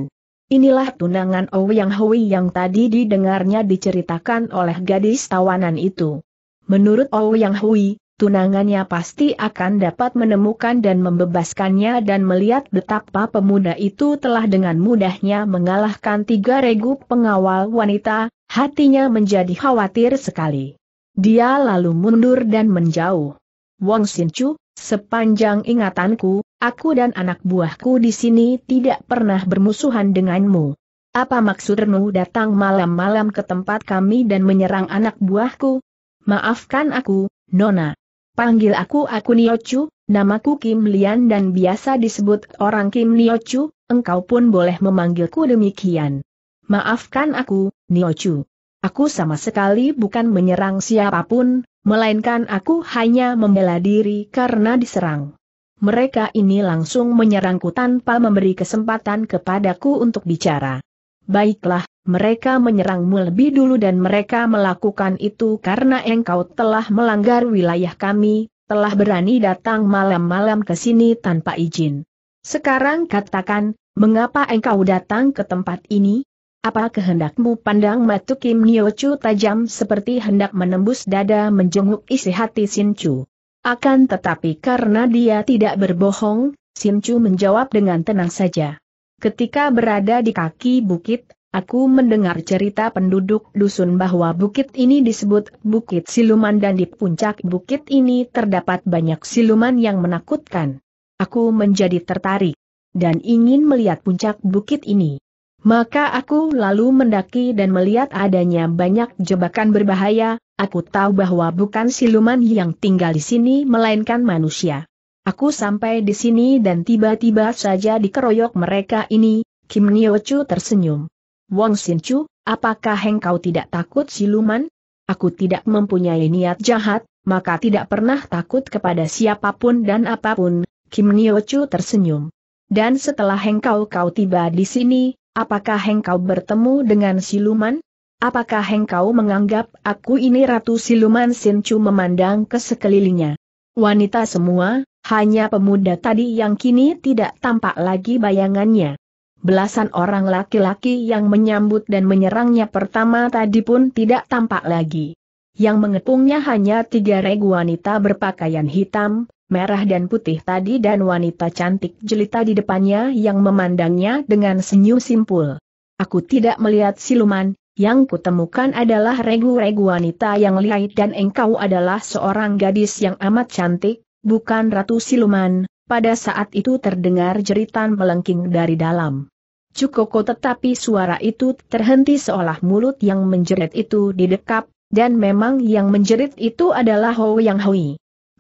Inilah tunangan Ouyang Hui yang tadi didengarnya diceritakan oleh gadis tawanan itu. Menurut Yang Hui, tunangannya pasti akan dapat menemukan dan membebaskannya dan melihat betapa pemuda itu telah dengan mudahnya mengalahkan tiga regu pengawal wanita, hatinya menjadi khawatir sekali. Dia lalu mundur dan menjauh. Wong Sinchu, sepanjang ingatanku, aku dan anak buahku di sini tidak pernah bermusuhan denganmu. Apa maksudmu datang malam-malam ke tempat kami dan menyerang anak buahku? Maafkan aku, Nona. Panggil aku aku Niochu, namaku Kim Lian dan biasa disebut orang Kim Niochu, engkau pun boleh memanggilku demikian. Maafkan aku, Niochu. Aku sama sekali bukan menyerang siapapun, melainkan aku hanya membela diri karena diserang. Mereka ini langsung menyerangku tanpa memberi kesempatan kepadaku untuk bicara. Baiklah, mereka menyerangmu lebih dulu dan mereka melakukan itu karena engkau telah melanggar wilayah kami, telah berani datang malam-malam ke sini tanpa izin. Sekarang katakan, mengapa engkau datang ke tempat ini? Apa kehendakmu pandang matu Kim Niochu tajam seperti hendak menembus dada menjenguk isi hati Chu? Akan tetapi karena dia tidak berbohong, Chu menjawab dengan tenang saja. Ketika berada di kaki bukit, aku mendengar cerita penduduk dusun bahwa bukit ini disebut Bukit Siluman dan di puncak bukit ini terdapat banyak siluman yang menakutkan. Aku menjadi tertarik dan ingin melihat puncak bukit ini. Maka aku lalu mendaki dan melihat adanya banyak jebakan berbahaya, aku tahu bahwa bukan siluman yang tinggal di sini melainkan manusia. Aku sampai di sini dan tiba-tiba saja dikeroyok mereka ini, Kim Chu tersenyum. Wong Chu, apakah engkau tidak takut siluman? Aku tidak mempunyai niat jahat, maka tidak pernah takut kepada siapapun dan apapun, Kim Chu tersenyum. Dan setelah engkau kau tiba di sini, apakah engkau bertemu dengan siluman? Apakah engkau menganggap aku ini ratu siluman Chu memandang ke sekelilingnya? Wanita semua, hanya pemuda tadi yang kini tidak tampak lagi bayangannya. Belasan orang laki-laki yang menyambut dan menyerangnya pertama tadi pun tidak tampak lagi. Yang mengepungnya hanya tiga regu wanita berpakaian hitam, merah dan putih tadi dan wanita cantik jelita di depannya yang memandangnya dengan senyum simpul. Aku tidak melihat siluman, yang kutemukan adalah regu-regu wanita yang lihai dan engkau adalah seorang gadis yang amat cantik, bukan Ratu Siluman, pada saat itu terdengar jeritan melengking dari dalam. Cukoko tetapi suara itu terhenti seolah mulut yang menjerit itu didekap, dan memang yang menjerit itu adalah Hou Yang Hui.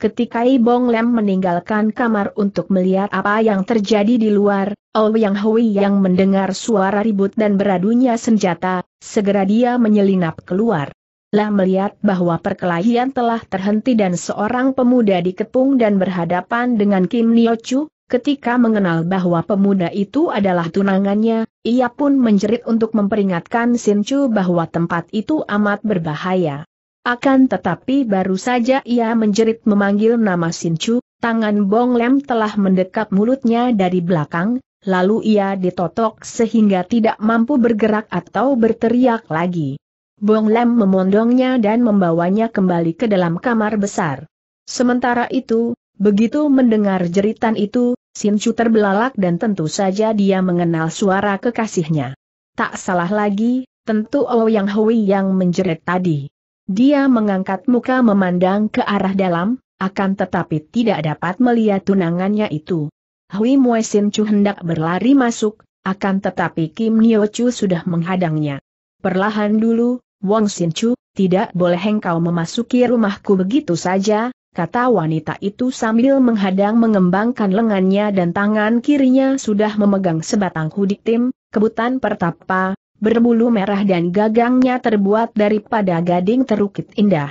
Ketika Ibong Lem meninggalkan kamar untuk melihat apa yang terjadi di luar, Hou Yang Hui yang mendengar suara ribut dan beradunya senjata, segera dia menyelinap keluar. Lah melihat bahwa perkelahian telah terhenti dan seorang pemuda dikepung dan berhadapan dengan Kim Nyo-chu. ketika mengenal bahwa pemuda itu adalah tunangannya, ia pun menjerit untuk memperingatkan Sin-chu bahwa tempat itu amat berbahaya. Akan tetapi baru saja ia menjerit memanggil nama Sin-chu, tangan Bong Lem telah mendekap mulutnya dari belakang, lalu ia ditotok sehingga tidak mampu bergerak atau berteriak lagi. Bong Lam memondongnya dan membawanya kembali ke dalam kamar besar. Sementara itu, begitu mendengar jeritan itu, Sin Chu terbelalak dan tentu saja dia mengenal suara kekasihnya. Tak salah lagi, tentu oh yang Hui yang menjerit tadi. Dia mengangkat muka memandang ke arah dalam, akan tetapi tidak dapat melihat tunangannya itu. Hui Mue Sin Chu hendak berlari masuk, akan tetapi Kim Nio Chu sudah menghadangnya. Perlahan dulu, Wong Sin Chu, tidak boleh engkau memasuki rumahku begitu saja, kata wanita itu sambil menghadang mengembangkan lengannya dan tangan kirinya sudah memegang sebatang hudik tim, kebutan pertapa, berbulu merah dan gagangnya terbuat daripada gading terukit indah.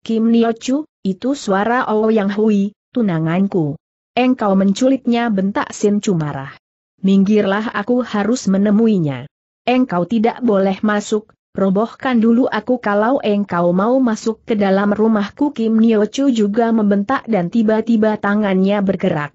Kim Nio Chu, itu suara Owo Yang Hui, tunanganku. Engkau menculiknya bentak Sin Chu marah. Minggirlah aku harus menemuinya. Engkau tidak boleh masuk, Robohkan dulu aku kalau engkau mau masuk ke dalam rumahku Kim Niochu juga membentak dan tiba-tiba tangannya bergerak.